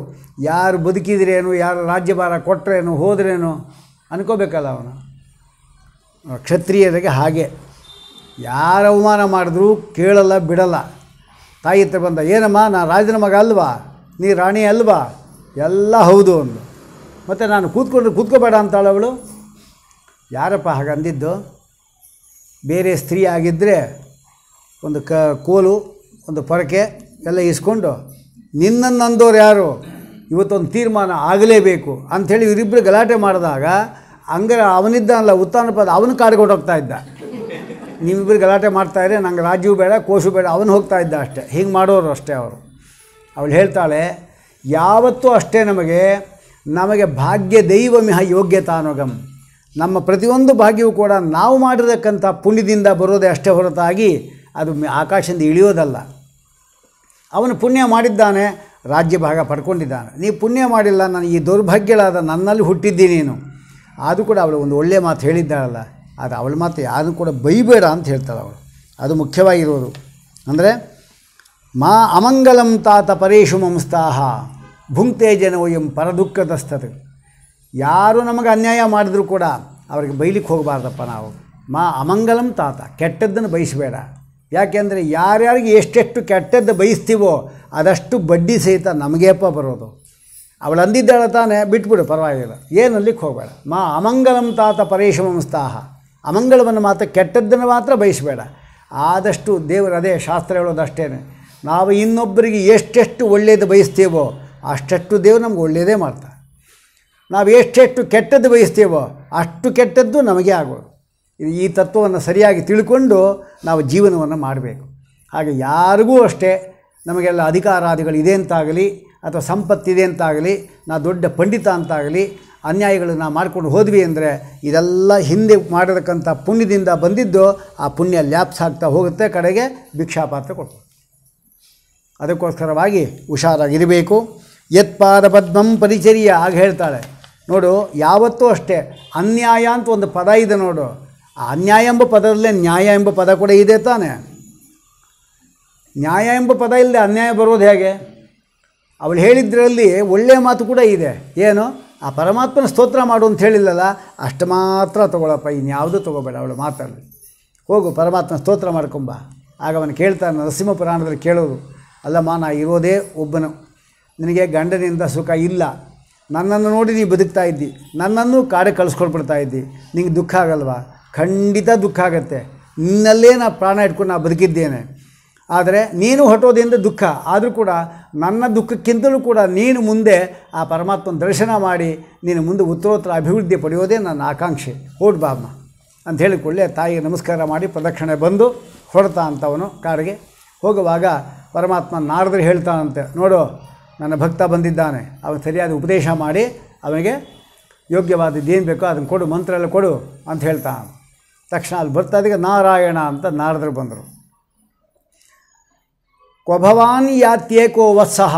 ಯಾರು ಬದುಕಿದ್ರೇನು ಯಾರು ರಾಜ್ಯಭಾರ ಕೊಟ್ಟರೇನು ಹೋದ್ರೇನು ಅನ್ಕೋಬೇಕಲ್ಲ ಅವನು ಕ್ಷತ್ರಿಯರಿಗೆ ಹಾಗೆ ಯಾರು ಅವಮಾನ ಮಾಡಿದ್ರೂ ಕೇಳಲ್ಲ ಬಿಡಲ್ಲ ತಾಯಿ ಹತ್ರ ಬಂದ ಏನಮ್ಮ ನಾನು ರಾಜನ ಮಗ ಅಲ್ವಾ ನೀ ರಾಣಿ ಅಲ್ವಾ ಎಲ್ಲ ಹೌದು ಅಂದು ಮತ್ತು ನಾನು ಕೂತ್ಕೊಂಡ್ರೆ ಕೂತ್ಕೋಬೇಡ ಅಂತಾಳೆ ಅವಳು ಯಾರಪ್ಪ ಹಾಗಂದಿದ್ದು ಬೇರೆ ಸ್ತ್ರೀ ಆಗಿದ್ದರೆ ಒಂದು ಕ ಕೋಲು ಒಂದು ಪೊರಕೆ ಎಲ್ಲ ಇಸ್ಕೊಂಡು ನಿನ್ನನ್ನು ಅಂದೋರು ಯಾರು ಇವತ್ತೊಂದು ತೀರ್ಮಾನ ಆಗಲೇಬೇಕು ಅಂಥೇಳಿ ಇವರಿಬ್ಬರು ಗಲಾಟೆ ಮಾಡಿದಾಗ ಹಂಗೆ ಅವನಿದ್ದ ಅಲ್ಲ ಉತ್ತಾನ ಪದ ಅವನು ಕಾಡ್ಕೊಂಡು ಹೋಗ್ತಾ ಇದ್ದ ನಿಮ್ಮಿಬ್ಬರು ಗಲಾಟೆ ಮಾಡ್ತಾಯಿದ್ರೆ ನಂಗೆ ರಾಜೀವ್ ಬೇಡ ಕೋಶು ಬೇಡ ಅವನು ಹೋಗ್ತಾ ಇದ್ದ ಅಷ್ಟೇ ಹಿಂಗೆ ಮಾಡೋರು ಅಷ್ಟೇ ಅವರು ಅವಳು ಹೇಳ್ತಾಳೆ ಯಾವತ್ತೂ ಅಷ್ಟೇ ನಮಗೆ ನಮಗೆ ಭಾಗ್ಯ ದೈವ ಮಿಹ ಯೋಗ್ಯತಾನುಗಮ್ ನಮ್ಮ ಪ್ರತಿಯೊಂದು ಭಾಗ್ಯವೂ ಕೂಡ ನಾವು ಮಾಡಿರತಕ್ಕಂಥ ಪುಣ್ಯದಿಂದ ಬರೋದೇ ಅಷ್ಟೇ ಹೊರತಾಗಿ ಅದು ಆಕಾಶದಿಂದ ಇಳಿಯೋದಲ್ಲ ಅವನು ಪುಣ್ಯ ಮಾಡಿದ್ದಾನೆ ರಾಜ್ಯ ಭಾಗ ಪಡ್ಕೊಂಡಿದ್ದಾನೆ ನೀವು ಪುಣ್ಯ ಮಾಡಿಲ್ಲ ನಾನು ಈ ದೌರ್ಭಾಗ್ಯಗಳಾದ ನನ್ನಲ್ಲಿ ಹುಟ್ಟಿದ್ದೀನಿ ನೀನು ಆದರೂ ಕೂಡ ಅವಳು ಒಂದು ಒಳ್ಳೆಯ ಮಾತು ಹೇಳಿದ್ದಾಳಲ್ಲ ಆದರೆ ಅವಳ ಮಾತು ಯಾರನ್ನು ಕೂಡ ಬೈಬೇಡ ಅಂತ ಹೇಳ್ತಾಳೆ ಅವಳು ಅದು ಮುಖ್ಯವಾಗಿರೋದು ಅಂದರೆ ಮಾ ಅಮಂಗಲಂ ತಾತ ಪರೇಶು ಮಂಸ್ತಾಹ ಭುಂಕ್ತೆ ಒಯ್ಯಂ ಎಂ ಪರದುಃಖದಸ್ತರು ಯಾರು ನಮಗೆ ಅನ್ಯಾಯ ಮಾಡಿದರೂ ಕೂಡ ಅವ್ರಿಗೆ ಬೈಲಿಕ್ಕೆ ಹೋಗಬಾರ್ದಪ್ಪ ನಾವು ಮಾ ಅಮಂಗಲಂ ತಾತ ಕೆಟ್ಟದ್ದನ್ನು ಬಯಸಬೇಡ ಯಾಕೆಂದರೆ ಯಾರ್ಯಾರಿಗೆ ಎಷ್ಟೆಷ್ಟು ಕೆಟ್ಟದ್ದು ಬಯಸ್ತೀವೋ ಅದಷ್ಟು ಬಡ್ಡಿ ಸಹಿತ ಅಪ್ಪ ಬರೋದು ಅವಳು ಅಂದಿದ್ದಾಳೆ ತಾನೇ ಬಿಟ್ಬಿಡು ಪರವಾಗಿಲ್ಲ ಏನಲ್ಲಿಕ್ಕೆ ಹೋಗಬೇಡ ಮಾ ಅಮಂಗಲಂ ತಾತ ಪರೇಶಮಂಸ್ತಾಹ ಅಮಂಗಲವನ್ನು ಮಾತ್ರ ಕೆಟ್ಟದ್ದನ್ನು ಮಾತ್ರ ಬಯಸಬೇಡ ಆದಷ್ಟು ದೇವರು ಅದೇ ಶಾಸ್ತ್ರ ಹೇಳೋದಷ್ಟೇ ನಾವು ಇನ್ನೊಬ್ಬರಿಗೆ ಎಷ್ಟೆಷ್ಟು ಒಳ್ಳೆಯದು ಬಯಸ್ತೇವೋ ಅಷ್ಟೆಷ್ಟು ದೇವರು ನಮ್ಗೆ ಒಳ್ಳೆಯದೇ ಮಾಡ್ತಾರೆ ನಾವು ಎಷ್ಟೆಷ್ಟು ಕೆಟ್ಟದ್ದು ಬಯಸ್ತೇವೋ ಅಷ್ಟು ಕೆಟ್ಟದ್ದು ನಮಗೆ ಆಗೋದು ಈ ತತ್ವವನ್ನು ಸರಿಯಾಗಿ ತಿಳ್ಕೊಂಡು ನಾವು ಜೀವನವನ್ನು ಮಾಡಬೇಕು ಹಾಗೆ ಯಾರಿಗೂ ಅಷ್ಟೇ ನಮಗೆಲ್ಲ ಅಧಿಕಾರಾದಿಗಳು ಇದೆ ಅಂತಾಗಲಿ ಅಥವಾ ಸಂಪತ್ತಿದೆ ಅಂತಾಗಲಿ ನಾ ದೊಡ್ಡ ಪಂಡಿತ ಅಂತಾಗಲಿ ಅನ್ಯಾಯಗಳು ಅನ್ಯಾಯಗಳನ್ನ ಮಾಡಿಕೊಂಡು ಹೋದ್ವಿ ಅಂದರೆ ಇದೆಲ್ಲ ಹಿಂದೆ ಮಾಡಿರತಕ್ಕಂಥ ಪುಣ್ಯದಿಂದ ಬಂದಿದ್ದು ಆ ಪುಣ್ಯ ಲ್ಯಾಪ್ಸ್ ಆಗ್ತಾ ಹೋಗುತ್ತೆ ಕಡೆಗೆ ಭಿಕ್ಷಾಪಾತ್ರ ಕೊಟ್ಟು ಅದಕ್ಕೋಸ್ಕರವಾಗಿ ಹುಷಾರಾಗಿರಬೇಕು ಯತ್ಪಾದ ಪದ್ಮಂ ಪರಿಚರ್ಯ ಆಗ ಹೇಳ್ತಾಳೆ ನೋಡು ಯಾವತ್ತೂ ಅಷ್ಟೇ ಅನ್ಯಾಯ ಅಂತ ಒಂದು ಪದ ಇದೆ ನೋಡು ಅನ್ಯಾಯ ಎಂಬ ಪದದಲ್ಲೇ ನ್ಯಾಯ ಎಂಬ ಪದ ಕೂಡ ಇದೆ ತಾನೆ ನ್ಯಾಯ ಎಂಬ ಪದ ಇಲ್ಲದೆ ಅನ್ಯಾಯ ಬರೋದು ಹೇಗೆ ಅವಳು ಹೇಳಿದ್ರಲ್ಲಿ ಒಳ್ಳೆಯ ಮಾತು ಕೂಡ ಇದೆ ಏನು ಆ ಪರಮಾತ್ಮನ ಸ್ತೋತ್ರ ಮಾಡು ಅಂತ ಹೇಳಿಲ್ಲಲ್ಲ ಅಷ್ಟು ಮಾತ್ರ ತೊಗೊಳಪ್ಪ ಇನ್ಯಾವುದೂ ತೊಗೋಬೇಡ ಅವಳು ಮಾತಲ್ಲಿ ಹೋಗು ಪರಮಾತ್ಮ ಸ್ತೋತ್ರ ಮಾಡ್ಕೊಂಬ ಆಗ ಅವನು ಕೇಳ್ತಾನೆ ನರಸಿಂಹ ಪುರಾಣದಲ್ಲಿ ಕೇಳೋದು ಅಲ್ಲಮ್ಮ ನಾ ಇರೋದೇ ಒಬ್ಬನು ನಿನಗೆ ಗಂಡನಿಂದ ಸುಖ ಇಲ್ಲ ನನ್ನನ್ನು ನೋಡಿ ನೀ ಬದುಕ್ತಾ ಇದ್ದಿ ನನ್ನನ್ನು ಕಾಡೆ ಕಳಿಸ್ಕೊಂಡ್ಬಿಡ್ತಾ ಇದ್ದಿ ನಿಂಗೆ ದುಃಖ ಆಗಲ್ವಾ ಖಂಡಿತ ದುಃಖ ಆಗತ್ತೆ ನಿನ್ನಲ್ಲೇ ನಾ ಪ್ರಾಣ ಇಟ್ಕೊಂಡು ನಾನು ಬದುಕಿದ್ದೇನೆ ಆದರೆ ನೀನು ಹೊಟ್ಟೋದಿಂದ ದುಃಖ ಆದರೂ ಕೂಡ ನನ್ನ ದುಃಖಕ್ಕಿಂತಲೂ ಕೂಡ ನೀನು ಮುಂದೆ ಆ ಪರಮಾತ್ಮನ ದರ್ಶನ ಮಾಡಿ ನೀನು ಮುಂದೆ ಉತ್ತರೋತ್ತರ ಅಭಿವೃದ್ಧಿ ಪಡೆಯೋದೇ ನನ್ನ ಆಕಾಂಕ್ಷೆ ಓಟ್ ಬಾಮ್ಮ ಅಂತ ಹೇಳಿಕೊಳ್ಳೆ ತಾಯಿಗೆ ನಮಸ್ಕಾರ ಮಾಡಿ ಪ್ರದಕ್ಷಿಣೆ ಬಂದು ಹೊರತಾ ಅಂತವನು ಕಾರಿಗೆ ಹೋಗುವಾಗ ಪರಮಾತ್ಮ ನಾರದ್ರೆ ಹೇಳ್ತಾನಂತೆ ನೋಡು ನನ್ನ ಭಕ್ತ ಬಂದಿದ್ದಾನೆ ಅವನು ಸರಿಯಾದ ಉಪದೇಶ ಮಾಡಿ ಅವನಿಗೆ ಯೋಗ್ಯವಾದದ್ದು ಏನು ಬೇಕೋ ಅದನ್ನು ಕೊಡು ಮಂತ್ರ ಎಲ್ಲ ಕೊಡು ಅಂತ ಹೇಳ್ತಾನೆ ತಕ್ಷಣ ಅಲ್ಲಿ ಇದಕ್ಕೆ ನಾರಾಯಣ ಅಂತ ನಾರದರು ಬಂದರು ಕೊಭವಾನ್ ಯಾತ್ಯೇಕೋ ವತ್ಸಹ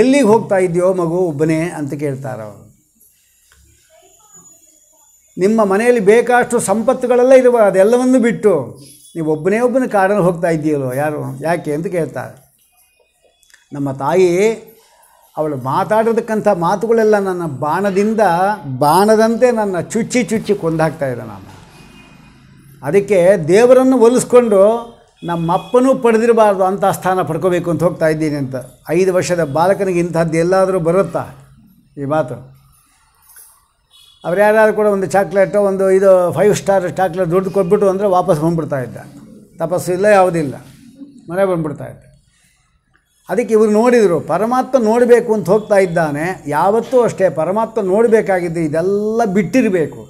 ಎಲ್ಲಿಗೆ ಹೋಗ್ತಾ ಇದೆಯೋ ಮಗು ಒಬ್ಬನೇ ಅಂತ ಕೇಳ್ತಾರೆ ಅವರು ನಿಮ್ಮ ಮನೆಯಲ್ಲಿ ಬೇಕಾಷ್ಟು ಸಂಪತ್ತುಗಳೆಲ್ಲ ಇರುವ ಅದೆಲ್ಲವನ್ನು ಬಿಟ್ಟು ನೀವು ಒಬ್ಬನೇ ಒಬ್ಬನ ಕಾಡಲ್ಲಿ ಹೋಗ್ತಾ ಇದ್ದೀಯಲ್ಲೋ ಯಾರು ಯಾಕೆ ಅಂತ ಕೇಳ್ತಾರೆ ನಮ್ಮ ತಾಯಿ ಅವಳು ಮಾತಾಡೋದಕ್ಕಂಥ ಮಾತುಗಳೆಲ್ಲ ನನ್ನ ಬಾಣದಿಂದ ಬಾಣದಂತೆ ನನ್ನ ಚುಚ್ಚಿ ಚುಚ್ಚಿ ಕೊಂದಾಗ್ತಾ ನಾನು ಅದಕ್ಕೆ ದೇವರನ್ನು ಒಲಿಸ್ಕೊಂಡು ನಮ್ಮಪ್ಪನೂ ಪಡೆದಿರಬಾರ್ದು ಅಂಥ ಸ್ಥಾನ ಪಡ್ಕೋಬೇಕು ಅಂತ ಹೋಗ್ತಾ ಇದ್ದೀನಿ ಅಂತ ಐದು ವರ್ಷದ ಬಾಲಕನಿಗೆ ಇಂಥದ್ದು ಎಲ್ಲಾದರೂ ಬರುತ್ತಾ ಈ ಮಾತು ಅವ್ರು ಯಾರಾದರೂ ಕೂಡ ಒಂದು ಚಾಕ್ಲೇಟು ಒಂದು ಇದು ಫೈವ್ ಸ್ಟಾರ್ ಚಾಕ್ಲೇಟ್ ದುಡ್ಡು ಕೊಟ್ಬಿಟ್ಟು ಅಂದರೆ ವಾಪಸ್ ಬಂದ್ಬಿಡ್ತಾ ಇದ್ದ ತಪಸ್ಸು ಇಲ್ಲ ಯಾವುದಿಲ್ಲ ಮನೆ ಬಂದ್ಬಿಡ್ತಾ ಇದ್ದ ಅದಕ್ಕೆ ಇವರು ನೋಡಿದರು ಪರಮಾತ್ಮ ನೋಡಬೇಕು ಅಂತ ಹೋಗ್ತಾ ಇದ್ದಾನೆ ಯಾವತ್ತೂ ಅಷ್ಟೇ ಪರಮಾತ್ಮ ನೋಡಬೇಕಾಗಿದ್ದು ಇದೆಲ್ಲ ಬಿಟ್ಟಿರಬೇಕು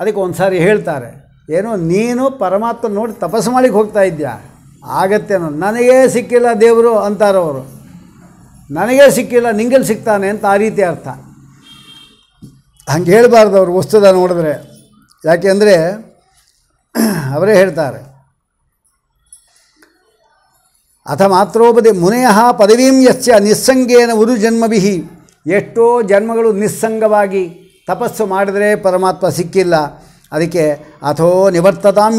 ಅದಕ್ಕೆ ಒಂದು ಸಾರಿ ಹೇಳ್ತಾರೆ ಏನೋ ನೀನು ಪರಮಾತ್ಮ ನೋಡಿ ತಪಸ್ಸು ಮಾಡಿಗೆ ಹೋಗ್ತಾ ಇದ್ದೀಯಾ ಆಗತ್ತೇನೋ ನನಗೇ ಸಿಕ್ಕಿಲ್ಲ ದೇವರು ಅಂತಾರವರು ನನಗೇ ಸಿಕ್ಕಿಲ್ಲ ನಿಂಗಲ್ಲಿ ಸಿಗ್ತಾನೆ ಅಂತ ಆ ರೀತಿ ಅರ್ಥ ಹಂಗೆ ಹೇಳಬಾರ್ದು ಅವರು ವಸ್ತುದ ನೋಡಿದ್ರೆ ಯಾಕೆಂದರೆ ಅವರೇ ಹೇಳ್ತಾರೆ ಅಥ ಮಾತ್ರೋಪದಿ ಮುನೆಯ ಪದವೀಂ ಯಸ್ಯ ನಿಸ್ಸಂಗೇನ ಉರು ಬಿಹಿ ಎಷ್ಟೋ ಜನ್ಮಗಳು ನಿಸ್ಸಂಗವಾಗಿ ತಪಸ್ಸು ಮಾಡಿದರೆ ಪರಮಾತ್ಮ ಸಿಕ್ಕಿಲ್ಲ ಅದಕ್ಕೆ ಅಥೋ ನಿವರ್ತತಾಂ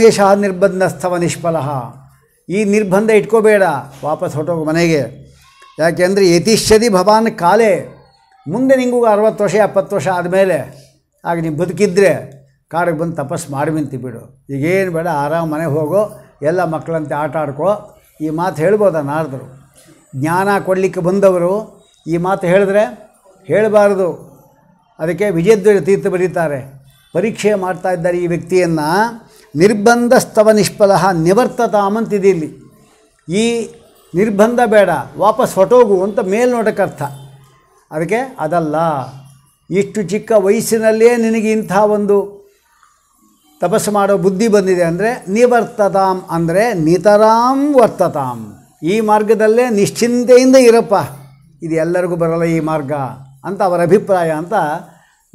ನಿರ್ಬಂಧಸ್ಥವ ನಿಷ್ಫಲ ಈ ನಿರ್ಬಂಧ ಇಟ್ಕೋಬೇಡ ವಾಪಸ್ ಹೊಟ್ಟೋಗ ಮನೆಗೆ ಯಾಕೆಂದರೆ ಯತಿಷ್ಯದಿ ಭವಾನ್ ಕಾಲೇ ಮುಂದೆ ನಿಮಗೂ ಅರವತ್ತು ವರ್ಷ ಎಪ್ಪತ್ತು ವರ್ಷ ಆದಮೇಲೆ ಆಗ ನೀವು ಬದುಕಿದ್ರೆ ಕಾಡಿಗೆ ಬಂದು ತಪಸ್ಸು ಮಾಡಿಬಿಂತಿ ಬಿಡು ಈಗೇನು ಬೇಡ ಆರಾಮ ಮನೆಗೆ ಹೋಗೋ ಎಲ್ಲ ಮಕ್ಕಳಂತೆ ಆಟ ಆಡ್ಕೋ ಈ ಮಾತು ಹೇಳ್ಬೋದ ನಾರದರು ಜ್ಞಾನ ಕೊಡಲಿಕ್ಕೆ ಬಂದವರು ಈ ಮಾತು ಹೇಳಿದ್ರೆ ಹೇಳಬಾರ್ದು ಅದಕ್ಕೆ ವಿಜಯದ್ವರ ತೀರ್ಥ ಬರೀತಾರೆ ಪರೀಕ್ಷೆ ಮಾಡ್ತಾ ಇದ್ದಾರೆ ಈ ವ್ಯಕ್ತಿಯನ್ನು ನಿರ್ಬಂಧ ಸ್ತವ ನಿಷ್ಫಲ ನಿವರ್ತತಾಮ್ ಇಲ್ಲಿ ಈ ನಿರ್ಬಂಧ ಬೇಡ ವಾಪಸ್ ಹೊಟ್ಟೋಗು ಅಂತ ಅರ್ಥ ಅದಕ್ಕೆ ಅದಲ್ಲ ಇಷ್ಟು ಚಿಕ್ಕ ವಯಸ್ಸಿನಲ್ಲೇ ನಿನಗೆ ಇಂಥ ಒಂದು ತಪಸ್ಸು ಮಾಡೋ ಬುದ್ಧಿ ಬಂದಿದೆ ಅಂದರೆ ನಿವರ್ತತಾಂ ಅಂದರೆ ನಿತರಾಂ ವರ್ತತಾಂ ಈ ಮಾರ್ಗದಲ್ಲೇ ನಿಶ್ಚಿಂತೆಯಿಂದ ಇರಪ್ಪ ಇದು ಎಲ್ಲರಿಗೂ ಬರಲ್ಲ ಈ ಮಾರ್ಗ ಅಂತ ಅವರ ಅಭಿಪ್ರಾಯ ಅಂತ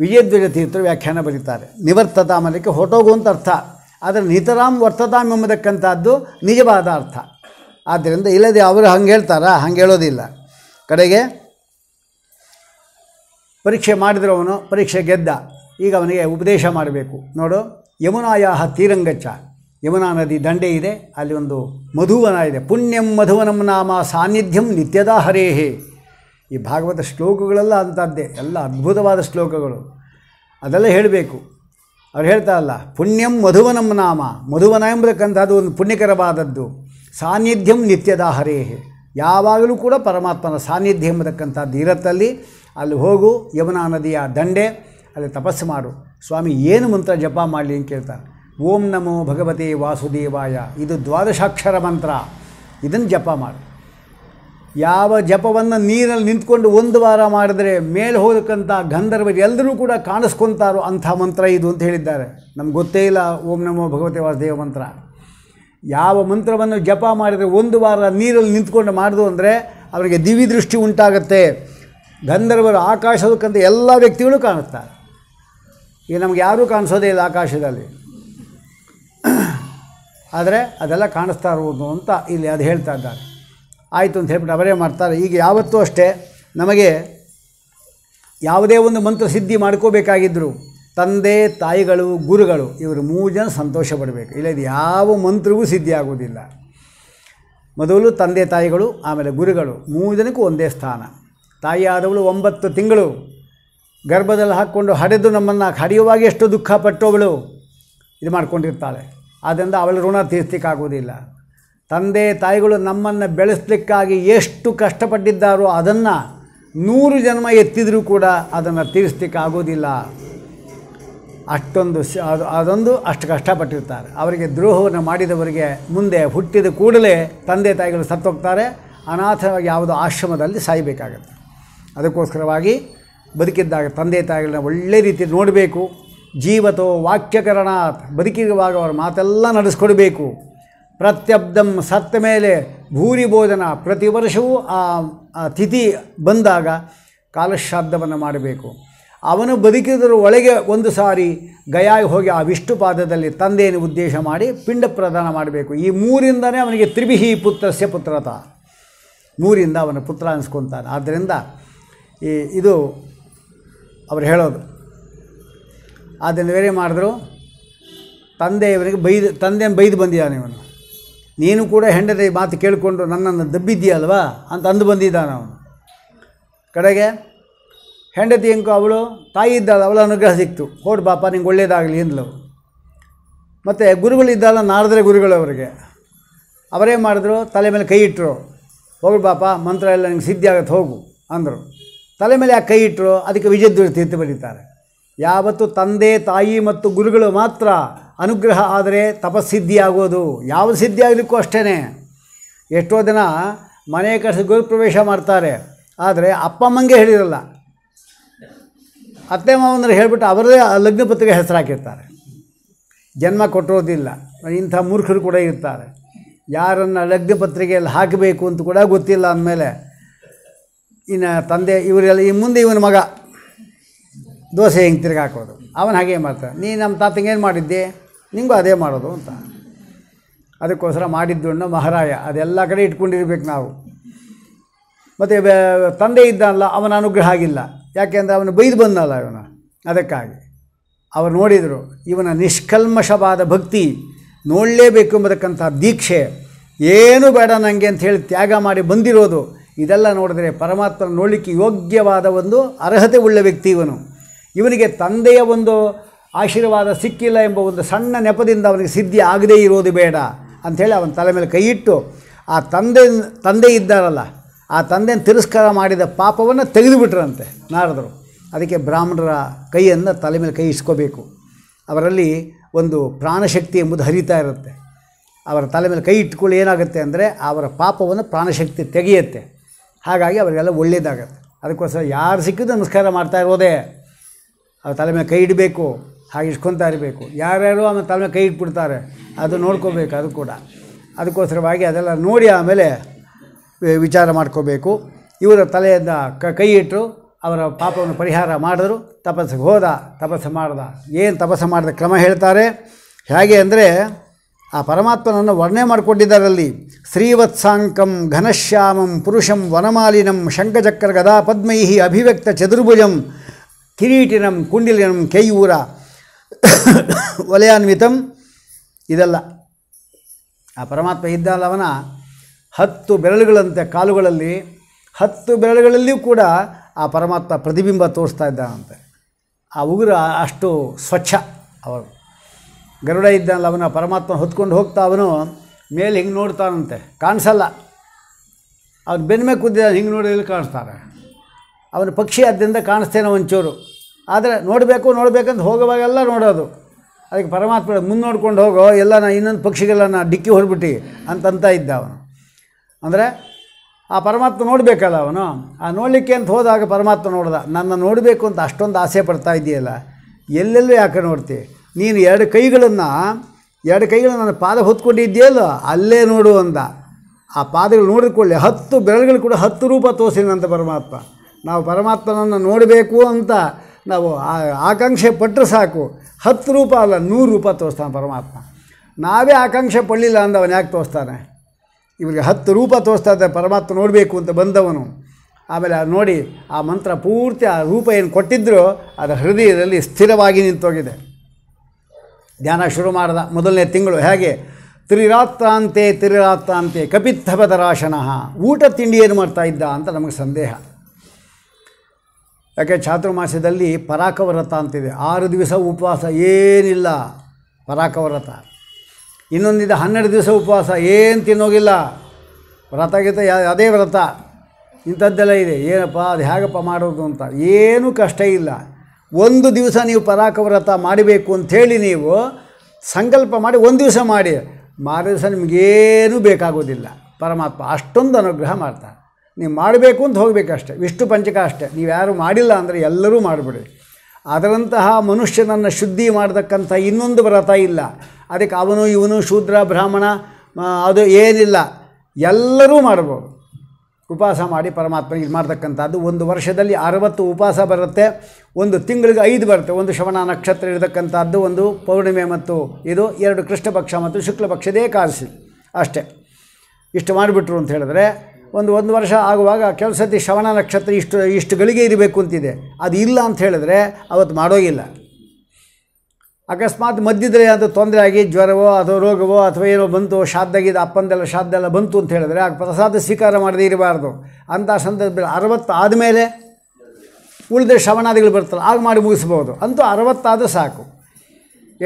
ವಿಜಯದ್ವಿಜ ತೀರ್ಥರು ವ್ಯಾಖ್ಯಾನ ಬರೀತಾರೆ ನಿವರ್ತತಾಮ್ ಅದಕ್ಕೆ ಅಂತ ಅರ್ಥ ಆದರೆ ನಿತರಾಮ್ ವರ್ತತಾಮ್ ಎಂಬುದಕ್ಕಂಥದ್ದು ನಿಜವಾದ ಅರ್ಥ ಆದ್ದರಿಂದ ಇಲ್ಲದೆ ಅವರು ಹಂಗೆ ಹೇಳ್ತಾರಾ ಹಂಗೆ ಹೇಳೋದಿಲ್ಲ ಕಡೆಗೆ ಪರೀಕ್ಷೆ ಮಾಡಿದ್ರವನು ಪರೀಕ್ಷೆ ಗೆದ್ದ ಈಗ ಅವನಿಗೆ ಉಪದೇಶ ಮಾಡಬೇಕು ನೋಡು ಯಮುನಾಯ ತೀರಂಗಚ್ಚ ಯಮುನಾ ನದಿ ದಂಡೆ ಇದೆ ಅಲ್ಲಿ ಒಂದು ಮಧುವನ ಇದೆ ಪುಣ್ಯಂ ಮಧುವನಂ ನಾಮ ಸಾನ್ನಿಧ್ಯಂ ನಿತ್ಯದ ಹರೇಹೇ ಈ ಭಾಗವತ ಶ್ಲೋಕಗಳೆಲ್ಲ ಅಂಥದ್ದೇ ಎಲ್ಲ ಅದ್ಭುತವಾದ ಶ್ಲೋಕಗಳು ಅದೆಲ್ಲ ಹೇಳಬೇಕು ಅವ್ರು ಹೇಳ್ತಾ ಅಲ್ಲ ಪುಣ್ಯಂ ಮಧುವನಂ ನಾಮ ಮಧುವನ ಎಂಬತಕ್ಕಂಥದ್ದು ಒಂದು ಪುಣ್ಯಕರವಾದದ್ದು ಸಾನ್ನಿಧ್ಯಂ ನಿತ್ಯದ ಯಾವಾಗಲೂ ಕೂಡ ಪರಮಾತ್ಮನ ಸಾನ್ನಿಧ್ಯ ಎಂಬತಕ್ಕಂಥದ್ದು ಇರತ್ತಲ್ಲಿ ಅಲ್ಲಿ ಹೋಗು ಯಮುನಾ ನದಿಯ ದಂಡೆ ಅಲ್ಲಿ ತಪಸ್ಸು ಮಾಡು ಸ್ವಾಮಿ ಏನು ಮಂತ್ರ ಜಪ ಮಾಡಲಿ ಅಂತ ಕೇಳ್ತಾರೆ ಓಂ ನಮೋ ಭಗವತೆ ವಾಸುದೇವಾಯ ಇದು ದ್ವಾದಶಾಕ್ಷರ ಮಂತ್ರ ಇದನ್ನು ಜಪ ಮಾಡು ಯಾವ ಜಪವನ್ನು ನೀರಲ್ಲಿ ನಿಂತ್ಕೊಂಡು ಒಂದು ವಾರ ಮಾಡಿದರೆ ಮೇಲೆ ಹೋದಕ್ಕಂಥ ಗಂಧರ್ವರು ಎಲ್ಲರೂ ಕೂಡ ಕಾಣಿಸ್ಕೊತಾರೋ ಅಂಥ ಮಂತ್ರ ಇದು ಅಂತ ಹೇಳಿದ್ದಾರೆ ನಮ್ಗೆ ಗೊತ್ತೇ ಇಲ್ಲ ಓಂ ನಮೋ ಭಗವತೆ ವಾಸುದೇವ ಮಂತ್ರ ಯಾವ ಮಂತ್ರವನ್ನು ಜಪ ಮಾಡಿದರೆ ಒಂದು ವಾರ ನೀರಲ್ಲಿ ನಿಂತ್ಕೊಂಡು ಮಾಡಿದು ಅಂದರೆ ಅವರಿಗೆ ದಿವಿ ದೃಷ್ಟಿ ಉಂಟಾಗುತ್ತೆ ಗಂಧರ್ವರು ಆಕಾಶದಕ್ಕಂಥ ಎಲ್ಲ ವ್ಯಕ್ತಿಗಳು ಕಾಣುತ್ತಾರೆ ಈಗ ನಮ್ಗೆ ಯಾರೂ ಕಾಣಿಸೋದೇ ಇಲ್ಲ ಆಕಾಶದಲ್ಲಿ <clears throat> ಆದರೆ ಅದೆಲ್ಲ ಕಾಣಿಸ್ತಾ ಇರುವುದು ಅಂತ ಇಲ್ಲಿ ಅದು ಹೇಳ್ತಾ ಇದ್ದಾರೆ ಆಯಿತು ಅಂತ ಹೇಳ್ಬಿಟ್ಟು ಅವರೇ ಮಾಡ್ತಾರೆ ಈಗ ಯಾವತ್ತೂ ಅಷ್ಟೇ ನಮಗೆ ಯಾವುದೇ ಒಂದು ಮಂತ್ರ ಸಿದ್ಧಿ ಮಾಡ್ಕೋಬೇಕಾಗಿದ್ದರು ತಂದೆ ತಾಯಿಗಳು ಗುರುಗಳು ಇವರು ಮೂರು ಜನ ಸಂತೋಷ ಪಡಬೇಕು ಇಲ್ಲದ ಯಾವ ಮಂತ್ರಿಗೂ ಸಿದ್ಧಿ ಆಗುವುದಿಲ್ಲ ಮೊದಲು ತಂದೆ ತಾಯಿಗಳು ಆಮೇಲೆ ಗುರುಗಳು ಮೂರು ಜನಕ್ಕೂ ಒಂದೇ ಸ್ಥಾನ ತಾಯಿಯಾದವಳು ಒಂಬತ್ತು ತಿಂಗಳು ಗರ್ಭದಲ್ಲಿ ಹಾಕ್ಕೊಂಡು ಹಡೆದು ನಮ್ಮನ್ನು ಹಡೆಯುವಾಗ ಎಷ್ಟು ದುಃಖ ಪಟ್ಟವಳು ಇದು ಮಾಡ್ಕೊಂಡಿರ್ತಾಳೆ ಆದ್ದರಿಂದ ಅವಳ ಋಣ ತೀರ್ಸ್ಲಿಕ್ಕಾಗೋದಿಲ್ಲ ತಂದೆ ತಾಯಿಗಳು ನಮ್ಮನ್ನು ಬೆಳೆಸಲಿಕ್ಕಾಗಿ ಎಷ್ಟು ಕಷ್ಟಪಟ್ಟಿದ್ದಾರೋ ಅದನ್ನು ನೂರು ಜನ್ಮ ಎತ್ತಿದರೂ ಕೂಡ ಅದನ್ನು ಆಗೋದಿಲ್ಲ ಅಷ್ಟೊಂದು ಅದೊಂದು ಅಷ್ಟು ಕಷ್ಟಪಟ್ಟಿರ್ತಾರೆ ಅವರಿಗೆ ದ್ರೋಹವನ್ನು ಮಾಡಿದವರಿಗೆ ಮುಂದೆ ಹುಟ್ಟಿದ ಕೂಡಲೇ ತಂದೆ ತಾಯಿಗಳು ಸತ್ತೋಗ್ತಾರೆ ಅನಾಥವಾಗಿ ಯಾವುದೋ ಆಶ್ರಮದಲ್ಲಿ ಸಾಯಬೇಕಾಗತ್ತೆ ಅದಕ್ಕೋಸ್ಕರವಾಗಿ ಬದುಕಿದ್ದಾಗ ತಂದೆ ತಾಯಿಗಳನ್ನ ಒಳ್ಳೆ ರೀತಿ ನೋಡಬೇಕು ಜೀವತೋ ವಾಕ್ಯಕರಣ ಬದುಕಿರುವಾಗ ಅವರ ಮಾತೆಲ್ಲ ನಡೆಸ್ಕೊಡಬೇಕು ಪ್ರತ್ಯಬ್ಧಂ ಸತ್ತ ಮೇಲೆ ಭೂರಿ ಭೋಜನ ಪ್ರತಿ ವರ್ಷವೂ ಆ ತಿಥಿ ಬಂದಾಗ ಕಾಲಶ್ರಾದ್ದವನ್ನು ಮಾಡಬೇಕು ಅವನು ಬದುಕಿದ್ರ ಒಳಗೆ ಒಂದು ಸಾರಿ ಗಯಾಗಿ ಹೋಗಿ ಆ ವಿಷ್ಣು ಪಾದದಲ್ಲಿ ತಂದೆಯನ್ನು ಉದ್ದೇಶ ಮಾಡಿ ಪಿಂಡ ಪ್ರದಾನ ಮಾಡಬೇಕು ಈ ಮೂರಿಂದನೇ ಅವನಿಗೆ ತ್ರಿಭಿಹಿ ಪುತ್ರಸ್ಯ ಪುತ್ರತ ಮೂರಿಂದ ಅವನ ಪುತ್ರ ಅನಿಸ್ಕೊತಾನೆ ಆದ್ದರಿಂದ ಈ ಇದು ಅವರು ಹೇಳೋದು ಅದನ್ನು ಬೇರೆ ಮಾಡಿದ್ರು ತಂದೆಯವರಿಗೆ ಬೈದು ತಂದೆಯನ್ನು ಬೈದು ಬಂದಿದ್ದಾನೆ ಇವನು ನೀನು ಕೂಡ ಹೆಂಡತಿ ಮಾತು ಕೇಳಿಕೊಂಡು ನನ್ನನ್ನು ದಬ್ಬಿದ್ದೀಯಲ್ವಾ ಅಂತ ಅಂದು ಬಂದಿದ್ದಾನೆ ಅವನು ಕಡೆಗೆ ಹೆಂಡತಿ ಅಂಕು ಅವಳು ತಾಯಿ ಇದ್ದಾಳ ಅವಳ ಅನುಗ್ರಹ ಸಿಕ್ತು ಹೋಡ್ ಬಾಪ ನಿಂಗೆ ಒಳ್ಳೇದಾಗಲಿ ಅಂದ್ಲು ಮತ್ತು ಗುರುಗಳಿದ್ದಾಳ ಗುರುಗಳು ಅವರಿಗೆ ಅವರೇ ಮಾಡಿದ್ರು ತಲೆ ಮೇಲೆ ಕೈ ಇಟ್ಟರು ಹೋಗಿ ಬಾಪ ಮಂತ್ರ ಎಲ್ಲ ನಿಂಗೆ ಸಿದ್ಧಿ ಆಗತ್ತೆ ಹೋಗು ಅಂದರು ತಲೆ ಮೇಲೆ ಯಾಕೆ ಕೈ ಇಟ್ಟರು ಅದಕ್ಕೆ ವಿಜಯದ್ವರ್ತಿ ಅಂತ ಬರೀತಾರೆ ಯಾವತ್ತು ತಂದೆ ತಾಯಿ ಮತ್ತು ಗುರುಗಳು ಮಾತ್ರ ಅನುಗ್ರಹ ಆದರೆ ತಪಸ್ಸಿದ್ಧಿ ಆಗೋದು ಯಾವ ಸಿದ್ಧಿ ಆಗಲಿಕ್ಕೂ ಅಷ್ಟೇ ಎಷ್ಟೋ ದಿನ ಮನೆ ಕಡೆ ಪ್ರವೇಶ ಮಾಡ್ತಾರೆ ಆದರೆ ಅಪ್ಪ ಅಮ್ಮಂಗೆ ಹೇಳಿರಲ್ಲ ಅತ್ತೆ ಮಾವಂದ್ರೆ ಹೇಳಿಬಿಟ್ಟು ಅವರದೇ ಲಗ್ನ ಪತ್ರಿಕೆ ಹೆಸರು ಹಾಕಿರ್ತಾರೆ ಜನ್ಮ ಕೊಟ್ಟಿರೋದಿಲ್ಲ ಇಂಥ ಮೂರ್ಖರು ಕೂಡ ಇರ್ತಾರೆ ಯಾರನ್ನು ಲಗ್ನ ಪತ್ರಿಕೆಯಲ್ಲಿ ಹಾಕಬೇಕು ಅಂತ ಕೂಡ ಗೊತ್ತಿಲ್ಲ ಅಂದಮೇಲೆ ಇನ್ನು ತಂದೆ ಇವರೆಲ್ಲ ಈ ಮುಂದೆ ಇವನ ಮಗ ದೋಸೆ ಹೆಂಗೆ ಹಾಕೋದು ಅವನು ಹಾಗೇ ಮಾಡ್ತಾನೆ ನೀ ನಮ್ಮ ಏನು ಮಾಡಿದ್ದೆ ನಿಮಗೂ ಅದೇ ಮಾಡೋದು ಅಂತ ಅದಕ್ಕೋಸ್ಕರ ಮಾಡಿದ್ದುಣ್ಣ ಮಹಾರಾಯ ಅದೆಲ್ಲ ಕಡೆ ಇಟ್ಕೊಂಡಿರ್ಬೇಕು ನಾವು ಮತ್ತು ತಂದೆ ಇದ್ದಲ್ಲ ಅವನ ಅನುಗ್ರಹ ಆಗಿಲ್ಲ ಯಾಕೆಂದರೆ ಅವನು ಬೈದು ಬಂದಲ್ಲ ಇವನು ಅದಕ್ಕಾಗಿ ಅವರು ನೋಡಿದರು ಇವನ ನಿಷ್ಕಲ್ಮಶವಾದ ಭಕ್ತಿ ನೋಡಲೇಬೇಕು ಎಂಬತಕ್ಕಂಥ ದೀಕ್ಷೆ ಏನೂ ಬೇಡ ನನಗೆ ಅಂತ ಹೇಳಿ ತ್ಯಾಗ ಮಾಡಿ ಬಂದಿರೋದು ಇದೆಲ್ಲ ನೋಡಿದ್ರೆ ಪರಮಾತ್ಮನ ನೋಡಲಿಕ್ಕೆ ಯೋಗ್ಯವಾದ ಒಂದು ಅರ್ಹತೆ ಉಳ್ಳ ವ್ಯಕ್ತಿ ಇವನು ಇವನಿಗೆ ತಂದೆಯ ಒಂದು ಆಶೀರ್ವಾದ ಸಿಕ್ಕಿಲ್ಲ ಎಂಬ ಒಂದು ಸಣ್ಣ ನೆಪದಿಂದ ಅವನಿಗೆ ಸಿದ್ಧಿ ಆಗದೇ ಇರೋದು ಬೇಡ ಅಂಥೇಳಿ ಅವನ ತಲೆ ಮೇಲೆ ಕೈಯಿಟ್ಟು ಆ ತಂದೆ ತಂದೆ ಇದ್ದಾರಲ್ಲ ಆ ತಂದೆಯನ್ನು ತಿರಸ್ಕಾರ ಮಾಡಿದ ಪಾಪವನ್ನು ತೆಗೆದುಬಿಟ್ರಂತೆ ನಾರದರು ಅದಕ್ಕೆ ಬ್ರಾಹ್ಮಣರ ಕೈಯನ್ನು ತಲೆ ಮೇಲೆ ಕೈ ಇಸ್ಕೋಬೇಕು ಅವರಲ್ಲಿ ಒಂದು ಪ್ರಾಣಶಕ್ತಿ ಎಂಬುದು ಹರಿತಾ ಇರುತ್ತೆ ಅವರ ತಲೆ ಮೇಲೆ ಕೈ ಇಟ್ಕೊಳ್ಳಿ ಏನಾಗುತ್ತೆ ಅಂದರೆ ಅವರ ಪಾಪವನ್ನು ಪ್ರಾಣಶಕ್ತಿ ತೆಗೆಯುತ್ತೆ ಹಾಗಾಗಿ ಅವರಿಗೆಲ್ಲ ಒಳ್ಳೆಯದಾಗತ್ತೆ ಅದಕ್ಕೋಸ್ಕರ ಯಾರು ಸಿಕ್ಕಿದ್ದು ನಮಸ್ಕಾರ ಮಾಡ್ತಾ ಇರೋದೇ ಅವ್ರ ತಲೆ ಮೇಲೆ ಕೈ ಇಡಬೇಕು ಹಾಗೆ ಇಸ್ಕೊತಾ ಇರಬೇಕು ಯಾರ್ಯಾರು ಆಮೇಲೆ ತಲೆ ಕೈ ಇಟ್ಬಿಡ್ತಾರೆ ಅದು ನೋಡ್ಕೋಬೇಕು ಅದು ಕೂಡ ಅದಕ್ಕೋಸ್ಕರವಾಗಿ ಅದೆಲ್ಲ ನೋಡಿ ಆಮೇಲೆ ವಿಚಾರ ಮಾಡ್ಕೋಬೇಕು ಇವರ ತಲೆಯಿಂದ ಕೈ ಇಟ್ಟರು ಅವರ ಪಾಪವನ್ನು ಪರಿಹಾರ ಮಾಡಿದ್ರು ತಪಸ್ಸಿಗೆ ಹೋದ ತಪಸ್ಸು ಮಾಡ್ದ ಏನು ತಪಸ್ಸು ಮಾಡಿದ ಕ್ರಮ ಹೇಳ್ತಾರೆ ಹೇಗೆ ಅಂದರೆ ಆ ಪರಮಾತ್ಮನನ್ನು ವರ್ಣೆ ಮಾಡಿಕೊಂಡಿದ್ದಾರಲ್ಲಿ ಶ್ರೀವತ್ಸಾಂಕಂ ಘನಶ್ಯಾಮಂ ಪುರುಷಂ ವನಮಾಲಿನಂ ಶಂಕಚಕ್ರ ಗದಾ ಪದ್ಮೈಹಿ ಅಭಿವ್ಯಕ್ತ ಚದುರ್ಭುಜಂ ಕಿರೀಟಿನಂ ಕುಂಡಿಲಿನಂ ಕೈಯೂರ <coughs> ವಲಯಾನ್ವಿತಂ ಇದೆಲ್ಲ ಆ ಪರಮಾತ್ಮ ಅವನ ಹತ್ತು ಬೆರಳುಗಳಂತೆ ಕಾಲುಗಳಲ್ಲಿ ಹತ್ತು ಬೆರಳುಗಳಲ್ಲಿಯೂ ಕೂಡ ಆ ಪರಮಾತ್ಮ ಪ್ರತಿಬಿಂಬ ತೋರಿಸ್ತಾ ಇದ್ದಾನಂತೆ ಆ ಉಗುರು ಅಷ್ಟು ಸ್ವಚ್ಛ ಅವರು ಗರುಡ ಇದ್ದಲ್ಲ ಅವನ ಪರಮಾತ್ಮ ಹೊತ್ಕೊಂಡು ಹೋಗ್ತಾ ಅವನು ಮೇಲೆ ಹಿಂಗೆ ನೋಡ್ತಾನಂತೆ ಕಾಣಿಸಲ್ಲ ಅವ್ನು ಮೇಲೆ ಕುದ್ದ ಹಿಂಗೆ ನೋಡಿ ಕಾಣಿಸ್ತಾರೆ ಅವನ ಪಕ್ಷಿ ಆದ್ದರಿಂದ ಕಾಣಿಸ್ತೇನೆ ಒಂಚೂರು ಆದರೆ ನೋಡಬೇಕು ನೋಡಬೇಕಂತ ಹೋಗುವಾಗೆಲ್ಲ ನೋಡೋದು ಅದಕ್ಕೆ ಪರಮಾತ್ಮ ಮುಂದೆ ನೋಡ್ಕೊಂಡು ಹೋಗೋ ಎಲ್ಲ ನಾನು ಇನ್ನೊಂದು ಪಕ್ಷಿಗೆಲ್ಲ ನಾ ಡಿಕ್ಕಿ ಹೊರಬಿಟ್ಟು ಅಂತಂತ ಇದ್ದ ಅವನು ಅಂದರೆ ಆ ಪರಮಾತ್ಮ ನೋಡಬೇಕಲ್ಲ ಅವನು ಆ ನೋಡಲಿಕ್ಕೆ ಅಂತ ಹೋದಾಗ ಪರಮಾತ್ಮ ನೋಡ್ದ ನನ್ನ ನೋಡಬೇಕು ಅಂತ ಅಷ್ಟೊಂದು ಆಸೆ ಪಡ್ತಾ ಇದೆಯಲ್ಲ ಎಲ್ಲೆಲ್ಲೂ ಯಾಕೆ ನೋಡ್ತಿ ನೀನು ಎರಡು ಕೈಗಳನ್ನು ಎರಡು ಕೈಗಳನ್ನ ನನ್ನ ಪಾದ ಹೊತ್ಕೊಂಡಿದ್ದೀಯಲ್ಲೋ ಅಲ್ಲೇ ನೋಡು ಅಂದ ಆ ಪಾದಗಳು ನೋಡಿಕೊಳ್ಳಿ ಹತ್ತು ಬೆರಳುಗಳು ಕೂಡ ಹತ್ತು ರೂಪ ತೋರಿಸಿನಂತ ಪರಮಾತ್ಮ ನಾವು ಪರಮಾತ್ಮನನ್ನು ನೋಡಬೇಕು ಅಂತ ನಾವು ಆಕಾಂಕ್ಷೆ ಪಟ್ಟರೆ ಸಾಕು ಹತ್ತು ರೂಪ ಅಲ್ಲ ನೂರು ರೂಪಾಯಿ ತೋರಿಸ್ತಾನೆ ಪರಮಾತ್ಮ ನಾವೇ ಆಕಾಂಕ್ಷೆ ಪಡಲಿಲ್ಲ ಅಂದವನು ಯಾಕೆ ತೋರಿಸ್ತಾನೆ ಇವರಿಗೆ ಹತ್ತು ರೂಪ ತೋರಿಸ್ತಾ ಇದ್ದ ಪರಮಾತ್ಮ ನೋಡಬೇಕು ಅಂತ ಬಂದವನು ಆಮೇಲೆ ನೋಡಿ ಆ ಮಂತ್ರ ಪೂರ್ತಿ ಆ ರೂಪ ಏನು ಕೊಟ್ಟಿದ್ರೋ ಅದು ಹೃದಯದಲ್ಲಿ ಸ್ಥಿರವಾಗಿ ನಿಂತೋಗಿದೆ ಧ್ಯಾನ ಶುರು ಮಾಡಿದ ಮೊದಲನೇ ತಿಂಗಳು ಹೇಗೆ ತ್ರಿರಾತ್ರಾಂತೆ ತ್ರಿರಾತ್ರಾಂತೆ ರಾಶನಃ ಊಟ ತಿಂಡಿ ಏನು ಮಾಡ್ತಾ ಇದ್ದ ಅಂತ ನಮಗೆ ಸಂದೇಹ ಯಾಕೆ ಚಾತುರ್ಮಾಸ್ಯದಲ್ಲಿ ಪರಾಕವ್ರತ ಅಂತಿದೆ ಆರು ದಿವಸ ಉಪವಾಸ ಏನಿಲ್ಲ ಪರಾಕವ್ರತ ಇನ್ನೊಂದಿದೆ ಹನ್ನೆರಡು ದಿವಸ ಉಪವಾಸ ಏನು ತಿನ್ನೋಗಿಲ್ಲ ವ್ರತ ಗೀತ ಅದೇ ವ್ರತ ಇಂಥದ್ದೆಲ್ಲ ಇದೆ ಏನಪ್ಪ ಅದು ಹೇಗಪ್ಪ ಮಾಡೋದು ಅಂತ ಏನೂ ಕಷ್ಟ ಇಲ್ಲ ಒಂದು ದಿವಸ ನೀವು ಪರಾಕವ್ರತ ಮಾಡಬೇಕು ಅಂಥೇಳಿ ನೀವು ಸಂಕಲ್ಪ ಮಾಡಿ ಒಂದು ದಿವಸ ಮಾಡಿ ಮಾರು ದಿವಸ ನಿಮಗೇನೂ ಬೇಕಾಗೋದಿಲ್ಲ ಪರಮಾತ್ಮ ಅಷ್ಟೊಂದು ಅನುಗ್ರಹ ಮಾಡ್ತಾರೆ ನೀವು ಮಾಡಬೇಕು ಅಂತ ಹೋಗಬೇಕಷ್ಟೆ ವಿಷ್ಣು ಪಂಚಕ ಅಷ್ಟೆ ನೀವು ಯಾರು ಮಾಡಿಲ್ಲ ಅಂದರೆ ಎಲ್ಲರೂ ಮಾಡಿಬಿಡಿ ಅದರಂತಹ ಮನುಷ್ಯನನ್ನು ಶುದ್ಧಿ ಮಾಡತಕ್ಕಂಥ ಇನ್ನೊಂದು ವ್ರತ ಇಲ್ಲ ಅದಕ್ಕೆ ಅವನು ಇವನು ಶೂದ್ರ ಬ್ರಾಹ್ಮಣ ಅದು ಏನಿಲ್ಲ ಎಲ್ಲರೂ ಮಾಡ್ಬೋದು ಉಪವಾಸ ಮಾಡಿ ಪರಮಾತ್ಮನಿಗೆ ಇದು ಮಾಡ್ತಕ್ಕಂಥದ್ದು ಒಂದು ವರ್ಷದಲ್ಲಿ ಅರವತ್ತು ಉಪವಾಸ ಬರುತ್ತೆ ಒಂದು ತಿಂಗಳಿಗೆ ಐದು ಬರುತ್ತೆ ಒಂದು ಶ್ರವಣ ನಕ್ಷತ್ರ ಇರತಕ್ಕಂಥದ್ದು ಒಂದು ಪೌರ್ಣಿಮೆ ಮತ್ತು ಇದು ಎರಡು ಕೃಷ್ಣ ಪಕ್ಷ ಮತ್ತು ಶುಕ್ಲಪಕ್ಷದೇ ಕಾಲಿಸಿ ಅಷ್ಟೆ ಇಷ್ಟು ಮಾಡಿಬಿಟ್ರು ಅಂತ ಹೇಳಿದ್ರೆ ಒಂದು ಒಂದು ವರ್ಷ ಆಗುವಾಗ ಕೆಲವು ಶ್ರವಣ ನಕ್ಷತ್ರ ಇಷ್ಟು ಇಷ್ಟು ಗಳಿಗೆ ಇರಬೇಕು ಅಂತಿದೆ ಅದು ಇಲ್ಲ ಅಂತ ಹೇಳಿದ್ರೆ ಅವತ್ತು ಮಾಡೋಗಿಲ್ಲ ಅಕಸ್ಮಾತ್ ಮಧ್ಯದಲ್ಲಿ ಅದು ತೊಂದರೆ ಆಗಿ ಜ್ವರವೋ ಅಥವಾ ರೋಗವೋ ಅಥವಾ ಏನೋ ಬಂತು ಶಾದ್ದಾಗಿದ್ದು ಅಪ್ಪಂದೆಲ್ಲ ಶಾದ್ದೆಲ್ಲ ಬಂತು ಅಂತ ಹೇಳಿದ್ರೆ ಆ ಪ್ರಸಾದ ಸ್ವೀಕಾರ ಮಾಡದೇ ಇರಬಾರ್ದು ಅಂಥ ಸಂದರ್ಭದಲ್ಲಿ ಅರವತ್ತು ಆದಮೇಲೆ ಉಳಿದ ಶ್ರವಣಾದಿಗಳು ಬರ್ತಲ್ಲ ಆಗ ಮಾಡಿ ಮುಗಿಸ್ಬೋದು ಅಂತೂ ಅರವತ್ತಾದರೂ ಸಾಕು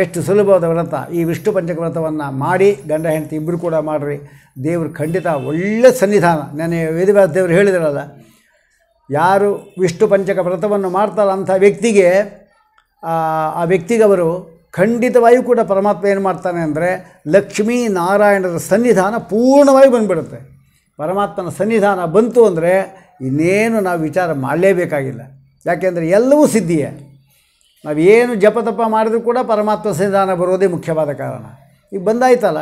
ಎಷ್ಟು ಸುಲಭವಾದ ವ್ರತ ಈ ವಿಷ್ಣು ಪಂಚಕ ವ್ರತವನ್ನು ಮಾಡಿ ಗಂಡ ಹೆಂಡತಿ ಇಬ್ಬರು ಕೂಡ ಮಾಡಿರಿ ದೇವರು ಖಂಡಿತ ಒಳ್ಳೆ ಸನ್ನಿಧಾನ ನೆನೆ ವೇದವ್ಯಾಸ ದೇವರು ಹೇಳಿದ್ರಲ್ಲ ಯಾರು ವಿಷ್ಣು ಪಂಚಕ ವ್ರತವನ್ನು ಮಾಡ್ತಾರ ಅಂಥ ವ್ಯಕ್ತಿಗೆ ಆ ವ್ಯಕ್ತಿಗವರು ಖಂಡಿತವಾಗಿಯೂ ಕೂಡ ಪರಮಾತ್ಮ ಏನು ಮಾಡ್ತಾನೆ ಅಂದರೆ ಲಕ್ಷ್ಮೀ ನಾರಾಯಣರ ಸನ್ನಿಧಾನ ಪೂರ್ಣವಾಗಿ ಬಂದುಬಿಡುತ್ತೆ ಪರಮಾತ್ಮನ ಸನ್ನಿಧಾನ ಬಂತು ಅಂದರೆ ಇನ್ನೇನು ನಾವು ವಿಚಾರ ಮಾಡಲೇಬೇಕಾಗಿಲ್ಲ ಯಾಕೆಂದರೆ ಎಲ್ಲವೂ ಸಿದ್ಧಿಯೇ ನಾವೇನು ಜಪತಪ ಮಾಡಿದರೂ ಕೂಡ ಪರಮಾತ್ಮ ಸನ್ನಿಧಾನ ಬರೋದೇ ಮುಖ್ಯವಾದ ಕಾರಣ ಈಗ ಬಂದಾಯ್ತಲ್ಲ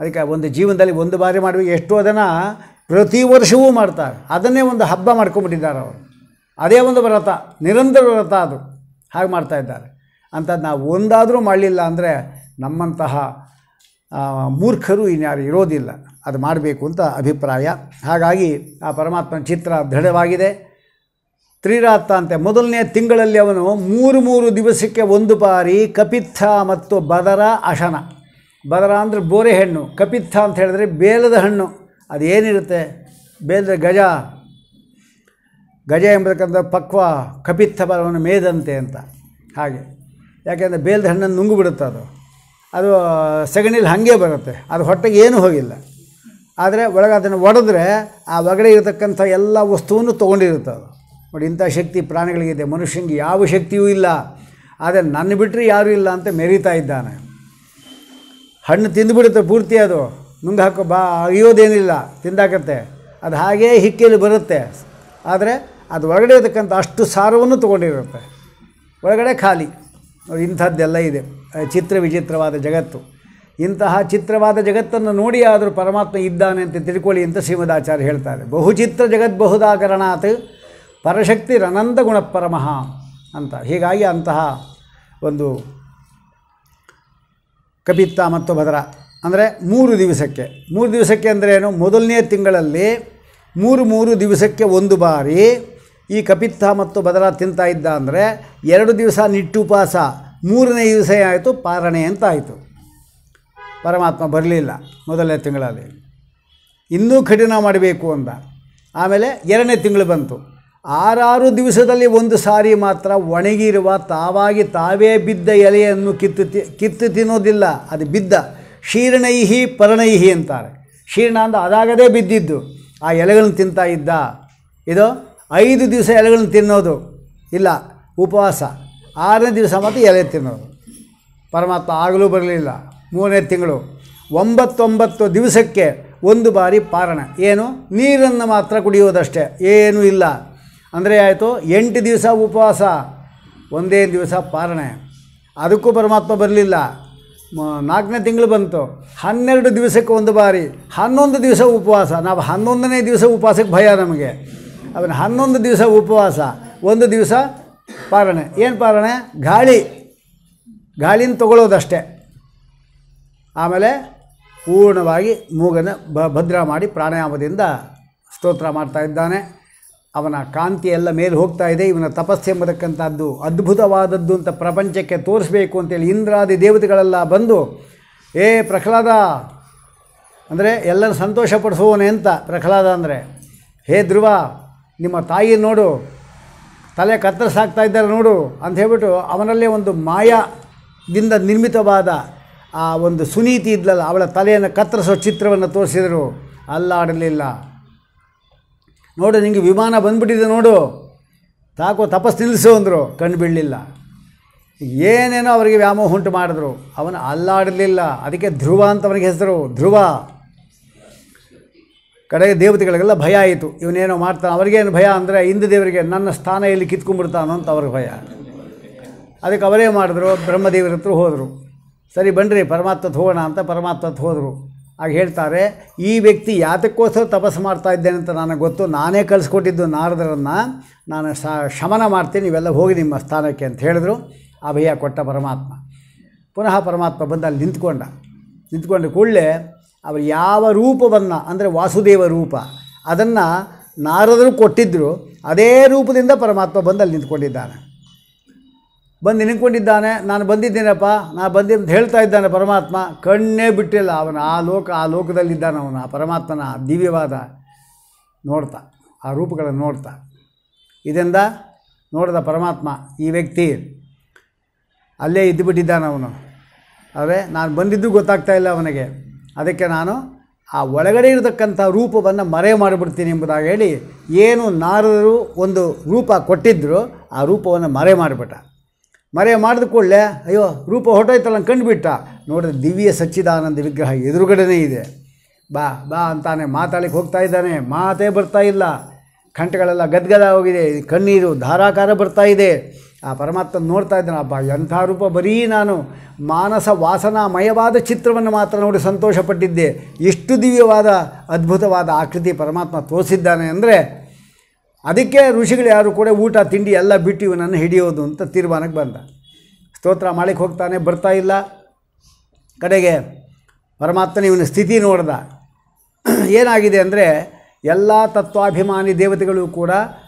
ಅದಕ್ಕೆ ಒಂದು ಜೀವನದಲ್ಲಿ ಒಂದು ಬಾರಿ ಮಾಡಬೇಕು ಎಷ್ಟೋ ಜನ ಪ್ರತಿ ವರ್ಷವೂ ಮಾಡ್ತಾರೆ ಅದನ್ನೇ ಒಂದು ಹಬ್ಬ ಮಾಡ್ಕೊಂಬಿಟ್ಟಿದ್ದಾರೆ ಅವರು ಅದೇ ಒಂದು ವ್ರತ ನಿರಂತರ ವ್ರತ ಅದು ಹಾಗೆ ಮಾಡ್ತಾಯಿದ್ದಾರೆ ಅಂಥದ್ದು ನಾವು ಒಂದಾದರೂ ಮಾಡಲಿಲ್ಲ ಅಂದರೆ ನಮ್ಮಂತಹ ಮೂರ್ಖರು ಇನ್ಯಾರು ಇರೋದಿಲ್ಲ ಅದು ಮಾಡಬೇಕು ಅಂತ ಅಭಿಪ್ರಾಯ ಹಾಗಾಗಿ ಆ ಪರಮಾತ್ಮನ ಚಿತ್ರ ದೃಢವಾಗಿದೆ ತ್ರಿರಾತ ಅಂತೆ ಮೊದಲನೇ ತಿಂಗಳಲ್ಲಿ ಅವನು ಮೂರು ಮೂರು ದಿವಸಕ್ಕೆ ಒಂದು ಬಾರಿ ಕಪಿತ್ಥ ಮತ್ತು ಬದರ ಅಶನ ಬದರ ಅಂದರೆ ಬೋರೆ ಹಣ್ಣು ಕಪಿತ್ಥ ಅಂತ ಹೇಳಿದ್ರೆ ಬೇಲದ ಹಣ್ಣು ಅದು ಏನಿರುತ್ತೆ ಬೇಲದ ಗಜ ಗಜ ಎಂಬತಕ್ಕಂಥ ಪಕ್ವ ಕಪಿತ್ಥ ಬಲವನ್ನು ಮೇದಂತೆ ಅಂತ ಹಾಗೆ ಯಾಕೆಂದರೆ ಬೇಲದ ಹಣ್ಣನ್ನು ನುಂಗು ಅದು ಅದು ಸೆಗಣಿಲಿ ಹಾಗೆ ಬರುತ್ತೆ ಅದು ಹೊಟ್ಟೆಗೆ ಏನೂ ಹೋಗಿಲ್ಲ ಆದರೆ ಒಳಗೆ ಅದನ್ನು ಒಡೆದ್ರೆ ಆ ಒಗಡೆ ಇರತಕ್ಕಂಥ ಎಲ್ಲ ವಸ್ತುವನ್ನು ತೊಗೊಂಡಿರುತ್ತೆ ಅದು ನೋಡಿ ಇಂಥ ಶಕ್ತಿ ಪ್ರಾಣಿಗಳಿಗಿದೆ ಮನುಷ್ಯನಿಗೆ ಯಾವ ಶಕ್ತಿಯೂ ಇಲ್ಲ ಆದರೆ ನನ್ನ ಬಿಟ್ಟರೆ ಯಾರೂ ಇಲ್ಲ ಅಂತ ಮೆರೀತಾ ಇದ್ದಾನೆ ಹಣ್ಣು ತಿಂದುಬಿಡುತ್ತೆ ಪೂರ್ತಿ ಅದು ನುಂಗು ಹಾಕೋ ಬಾ ಅಗಿಯೋದೇನಿಲ್ಲ ತಿಂದಾಕತ್ತೆ ಅದು ಹಾಗೇ ಹಿಕ್ಕೇಲಿ ಬರುತ್ತೆ ಆದರೆ ಅದು ಒಳಗಡೆ ಇರತಕ್ಕಂಥ ಅಷ್ಟು ಸಾರವನ್ನು ತೊಗೊಂಡಿರುತ್ತೆ ಒಳಗಡೆ ಖಾಲಿ ನೋಡಿ ಇಂಥದ್ದೆಲ್ಲ ಇದೆ ಚಿತ್ರ ವಿಚಿತ್ರವಾದ ಜಗತ್ತು ಇಂತಹ ಚಿತ್ರವಾದ ಜಗತ್ತನ್ನು ನೋಡಿ ಆದರೂ ಪರಮಾತ್ಮ ಇದ್ದಾನೆ ಅಂತ ತಿಳ್ಕೊಳ್ಳಿ ಅಂತ ಶ್ರೀಮದಾಚಾರ್ಯ ಹೇಳ್ತಾರೆ ಬಹುಚಿತ್ರ ಜಗದ್ಬಹುದಾಕರಣಾತ್ ಪರಶಕ್ತಿ ರನಂದ ಗುಣ ಪರಮಃ ಅಂತ ಹೀಗಾಗಿ ಅಂತಹ ಒಂದು ಕಪಿತ್ತ ಮತ್ತು ಭದ್ರ ಅಂದರೆ ಮೂರು ದಿವಸಕ್ಕೆ ಮೂರು ದಿವಸಕ್ಕೆ ಅಂದರೆ ಏನು ಮೊದಲನೇ ತಿಂಗಳಲ್ಲಿ ಮೂರು ಮೂರು ದಿವಸಕ್ಕೆ ಒಂದು ಬಾರಿ ಈ ಕಪಿತ್ತ ಮತ್ತು ಭದ್ರ ತಿಂತಾ ಇದ್ದ ಅಂದರೆ ಎರಡು ದಿವಸ ನಿಟ್ಟುಪಾಸ ಮೂರನೇ ದಿವಸ ಆಯಿತು ಪಾರಣೆ ಅಂತ ಆಯಿತು ಪರಮಾತ್ಮ ಬರಲಿಲ್ಲ ಮೊದಲನೇ ತಿಂಗಳಲ್ಲಿ ಇನ್ನೂ ಕಠಿಣ ಮಾಡಬೇಕು ಅಂತ ಆಮೇಲೆ ಎರಡನೇ ತಿಂಗಳು ಬಂತು ಆರಾರು ದಿವಸದಲ್ಲಿ ಒಂದು ಸಾರಿ ಮಾತ್ರ ಒಣಗಿರುವ ತಾವಾಗಿ ತಾವೇ ಬಿದ್ದ ಎಲೆಯನ್ನು ಕಿತ್ತು ತಿ ಕಿತ್ತು ತಿನ್ನೋದಿಲ್ಲ ಅದು ಬಿದ್ದ ಶೀರ್ಣೈಹಿ ಪರಣೈಹಿ ಅಂತಾರೆ ಶೀರ್ಣ ಅಂದ ಅದಾಗದೇ ಬಿದ್ದಿದ್ದು ಆ ಎಲೆಗಳನ್ನು ತಿಂತಾ ಇದ್ದ ಇದು ಐದು ದಿವಸ ಎಲೆಗಳನ್ನು ತಿನ್ನೋದು ಇಲ್ಲ ಉಪವಾಸ ಆರನೇ ದಿವಸ ಮಾತ್ರ ಎಲೆ ತಿನ್ನೋದು ಪರಮಾತ್ಮ ಆಗಲೂ ಬರಲಿಲ್ಲ ಮೂರನೇ ತಿಂಗಳು ಒಂಬತ್ತೊಂಬತ್ತು ದಿವಸಕ್ಕೆ ಒಂದು ಬಾರಿ ಪಾರಣ ಏನು ನೀರನ್ನು ಮಾತ್ರ ಕುಡಿಯೋದಷ್ಟೇ ಏನೂ ಇಲ್ಲ ಅಂದರೆ ಆಯಿತು ಎಂಟು ದಿವಸ ಉಪವಾಸ ಒಂದೇ ದಿವಸ ಪಾರಣೆ ಅದಕ್ಕೂ ಪರಮಾತ್ಮ ಬರಲಿಲ್ಲ ನಾಲ್ಕನೇ ತಿಂಗಳು ಬಂತು ಹನ್ನೆರಡು ದಿವಸಕ್ಕೆ ಒಂದು ಬಾರಿ ಹನ್ನೊಂದು ದಿವಸ ಉಪವಾಸ ನಾವು ಹನ್ನೊಂದನೇ ದಿವಸ ಉಪವಾಸಕ್ಕೆ ಭಯ ನಮಗೆ ಅವನ ಹನ್ನೊಂದು ದಿವಸ ಉಪವಾಸ ಒಂದು ದಿವಸ ಪಾರಣೆ ಏನು ಪಾರಣೆ ಗಾಳಿ ಗಾಳಿನ ತಗೊಳ್ಳೋದಷ್ಟೇ ಆಮೇಲೆ ಪೂರ್ಣವಾಗಿ ಮೂಗನ ಭದ್ರ ಮಾಡಿ ಪ್ರಾಣಾಯಾಮದಿಂದ ಸ್ತೋತ್ರ ಮಾಡ್ತಾ ಇದ್ದಾನೆ ಅವನ ಕಾಂತಿ ಎಲ್ಲ ಮೇಲೆ ಹೋಗ್ತಾ ಇದೆ ಇವನ ಎಂಬುದಕ್ಕಂಥದ್ದು ಅದ್ಭುತವಾದದ್ದು ಅಂತ ಪ್ರಪಂಚಕ್ಕೆ ತೋರಿಸ್ಬೇಕು ಅಂತೇಳಿ ಇಂದ್ರಾದಿ ದೇವತೆಗಳೆಲ್ಲ ಬಂದು ಏ ಪ್ರಹ್ಲಾದ ಅಂದರೆ ಎಲ್ಲರೂ ಸಂತೋಷಪಡಿಸುವವನೇ ಅಂತ ಪ್ರಹ್ಲಾದ ಅಂದರೆ ಹೇ ಧ್ರುವ ನಿಮ್ಮ ತಾಯಿ ನೋಡು ತಲೆ ಕತ್ತರಿಸಾಕ್ತಾ ಇದ್ದಾರೆ ನೋಡು ಅಂತ ಹೇಳ್ಬಿಟ್ಟು ಅವನಲ್ಲೇ ಒಂದು ಮಾಯದಿಂದ ನಿರ್ಮಿತವಾದ ಆ ಒಂದು ಸುನೀತಿ ಇದ್ಲಲ್ಲ ಅವಳ ತಲೆಯನ್ನು ಕತ್ತರಿಸೋ ಚಿತ್ರವನ್ನು ತೋರಿಸಿದರು ಅಲ್ಲಾಡಲಿಲ್ಲ ನೋಡು ನಿಮಗೆ ವಿಮಾನ ಬಂದ್ಬಿಟ್ಟಿದೆ ನೋಡು ತಾಕೋ ತಪಸ್ ನಿಲ್ಲಿಸು ಅಂದರು ಕಣ್ಣು ಬೀಳಲಿಲ್ಲ ಏನೇನೋ ಅವರಿಗೆ ವ್ಯಾಮೋಹ ಉಂಟು ಮಾಡಿದ್ರು ಅವನು ಅಲ್ಲಾಡಲಿಲ್ಲ ಅದಕ್ಕೆ ಧ್ರುವ ಅಂತ ಅವನಿಗೆ ಹೆಸರು ಧ್ರುವ ಕಡೆಗೆ ದೇವತೆಗಳಿಗೆಲ್ಲ ಭಯ ಆಯಿತು ಇವನೇನೋ ಮಾಡ್ತಾನೆ ಅವ್ರಿಗೇನು ಭಯ ಅಂದರೆ ಹಿಂದೆ ದೇವರಿಗೆ ನನ್ನ ಸ್ಥಾನ ಇಲ್ಲಿ ಕಿತ್ಕೊಂಡ್ಬಿಡ್ತಾನೋ ಅಂತ ಅವ್ರಿಗೆ ಭಯ ಅದಕ್ಕೆ ಅವರೇ ಮಾಡಿದ್ರು ಬ್ರಹ್ಮದೇವರ ಹತ್ರ ಹೋದರು ಸರಿ ಬನ್ನಿರಿ ಪರಮಾತ್ಮತ್ ಹೋಗೋಣ ಅಂತ ಪರಮಾತ್ಮತ್ ಹೋದರು ಹಾಗೆ ಹೇಳ್ತಾರೆ ಈ ವ್ಯಕ್ತಿ ಯಾತಕ್ಕೋಸ್ಕರ ತಪಸ್ಸು ಮಾಡ್ತಾ ಇದ್ದೇನೆ ಅಂತ ನನಗೆ ಗೊತ್ತು ನಾನೇ ಕಲಿಸ್ಕೊಟ್ಟಿದ್ದು ನಾರದರನ್ನು ನಾನು ಶಮನ ಮಾಡ್ತೀನಿ ನೀವೆಲ್ಲ ಹೋಗಿ ನಿಮ್ಮ ಸ್ಥಾನಕ್ಕೆ ಅಂತ ಹೇಳಿದ್ರು ಅಭಯ ಕೊಟ್ಟ ಪರಮಾತ್ಮ ಪುನಃ ಪರಮಾತ್ಮ ಬಂದು ಅಲ್ಲಿ ನಿಂತ್ಕೊಂಡ ನಿಂತ್ಕೊಂಡ ಕೂಡಲೇ ಅವರು ಯಾವ ರೂಪವನ್ನು ಅಂದರೆ ವಾಸುದೇವ ರೂಪ ಅದನ್ನು ನಾರದರು ಕೊಟ್ಟಿದ್ದರು ಅದೇ ರೂಪದಿಂದ ಪರಮಾತ್ಮ ಬಂದು ಅಲ್ಲಿ ನಿಂತ್ಕೊಂಡಿದ್ದಾನೆ ಬಂದು ನಿಂತ್ಕೊಂಡಿದ್ದಾನೆ ನಾನು ಬಂದಿದ್ದೀನಪ್ಪ ನಾನು ಬಂದಿ ಅಂತ ಹೇಳ್ತಾ ಇದ್ದಾನೆ ಪರಮಾತ್ಮ ಕಣ್ಣೇ ಬಿಟ್ಟಿಲ್ಲ ಅವನು ಆ ಲೋಕ ಆ ಲೋಕದಲ್ಲಿದ್ದಾನೆ ಅವನು ಆ ಪರಮಾತ್ಮನ ದಿವ್ಯವಾದ ನೋಡ್ತಾ ಆ ರೂಪಗಳನ್ನು ನೋಡ್ತಾ ಇದರಿಂದ ನೋಡಿದ ಪರಮಾತ್ಮ ಈ ವ್ಯಕ್ತಿ ಅಲ್ಲೇ ಇದ್ದುಬಿಟ್ಟಿದ್ದಾನೆ ಅವನು ಆದರೆ ನಾನು ಬಂದಿದ್ದು ಗೊತ್ತಾಗ್ತಾ ಇಲ್ಲ ಅವನಿಗೆ ಅದಕ್ಕೆ ನಾನು ಆ ಒಳಗಡೆ ಇರತಕ್ಕಂಥ ರೂಪವನ್ನು ಮರೆ ಮಾಡಿಬಿಡ್ತೀನಿ ಎಂಬುದಾಗಿ ಹೇಳಿ ಏನು ನಾರದರು ಒಂದು ರೂಪ ಕೊಟ್ಟಿದ್ದರು ಆ ರೂಪವನ್ನು ಮರೆ ಮಾಡಿಬಿಟ್ಟ ಮರೆಯ ಮಾಡಿದ ಕೂಡಲೇ ಅಯ್ಯೋ ರೂಪ ಹೊಟ್ಟೋಯ್ತಲ್ಲ ಕಂಡುಬಿಟ್ಟ ನೋಡಿದ್ರೆ ದಿವ್ಯ ಸಚ್ಚಿದಾನಂದ ವಿಗ್ರಹ ಎದುರುಗಡೆನೇ ಇದೆ ಬಾ ಬಾ ಅಂತಾನೆ ಮಾತಾಳಿಗೆ ಹೋಗ್ತಾ ಇದ್ದಾನೆ ಮಾತೇ ಬರ್ತಾ ಇಲ್ಲ ಕಂಠಗಳೆಲ್ಲ ಗದ್ಗದ ಹೋಗಿದೆ ಕಣ್ಣೀರು ಧಾರಾಕಾರ ಬರ್ತಾ ಇದೆ ಆ ಪರಮಾತ್ಮ ನೋಡ್ತಾ ಇದ್ದಾನೆ ಅಪ್ಪ ಎಂಥ ರೂಪ ಬರೀ ನಾನು ಮಾನಸ ವಾಸನಾಮಯವಾದ ಚಿತ್ರವನ್ನು ಮಾತ್ರ ನೋಡಿ ಸಂತೋಷಪಟ್ಟಿದ್ದೆ ಎಷ್ಟು ದಿವ್ಯವಾದ ಅದ್ಭುತವಾದ ಆಕೃತಿ ಪರಮಾತ್ಮ ತೋರಿಸಿದ್ದಾನೆ ಅಂದರೆ ಅದಕ್ಕೆ ಋಷಿಗಳು ಯಾರು ಕೂಡ ಊಟ ತಿಂಡಿ ಎಲ್ಲ ಬಿಟ್ಟು ಇವನನ್ನು ಹಿಡಿಯೋದು ಅಂತ ತೀರ್ಮಾನಕ್ಕೆ ಬಂದ ಸ್ತೋತ್ರ ಮಾಡಲಿಕ್ಕೆ ಹೋಗ್ತಾನೆ ಬರ್ತಾ ಇಲ್ಲ ಕಡೆಗೆ ಪರಮಾತ್ಮನ ಇವನ ಸ್ಥಿತಿ ನೋಡ್ದ ಏನಾಗಿದೆ ಅಂದರೆ ಎಲ್ಲ ತತ್ವಾಭಿಮಾನಿ ದೇವತೆಗಳು ಕೂಡ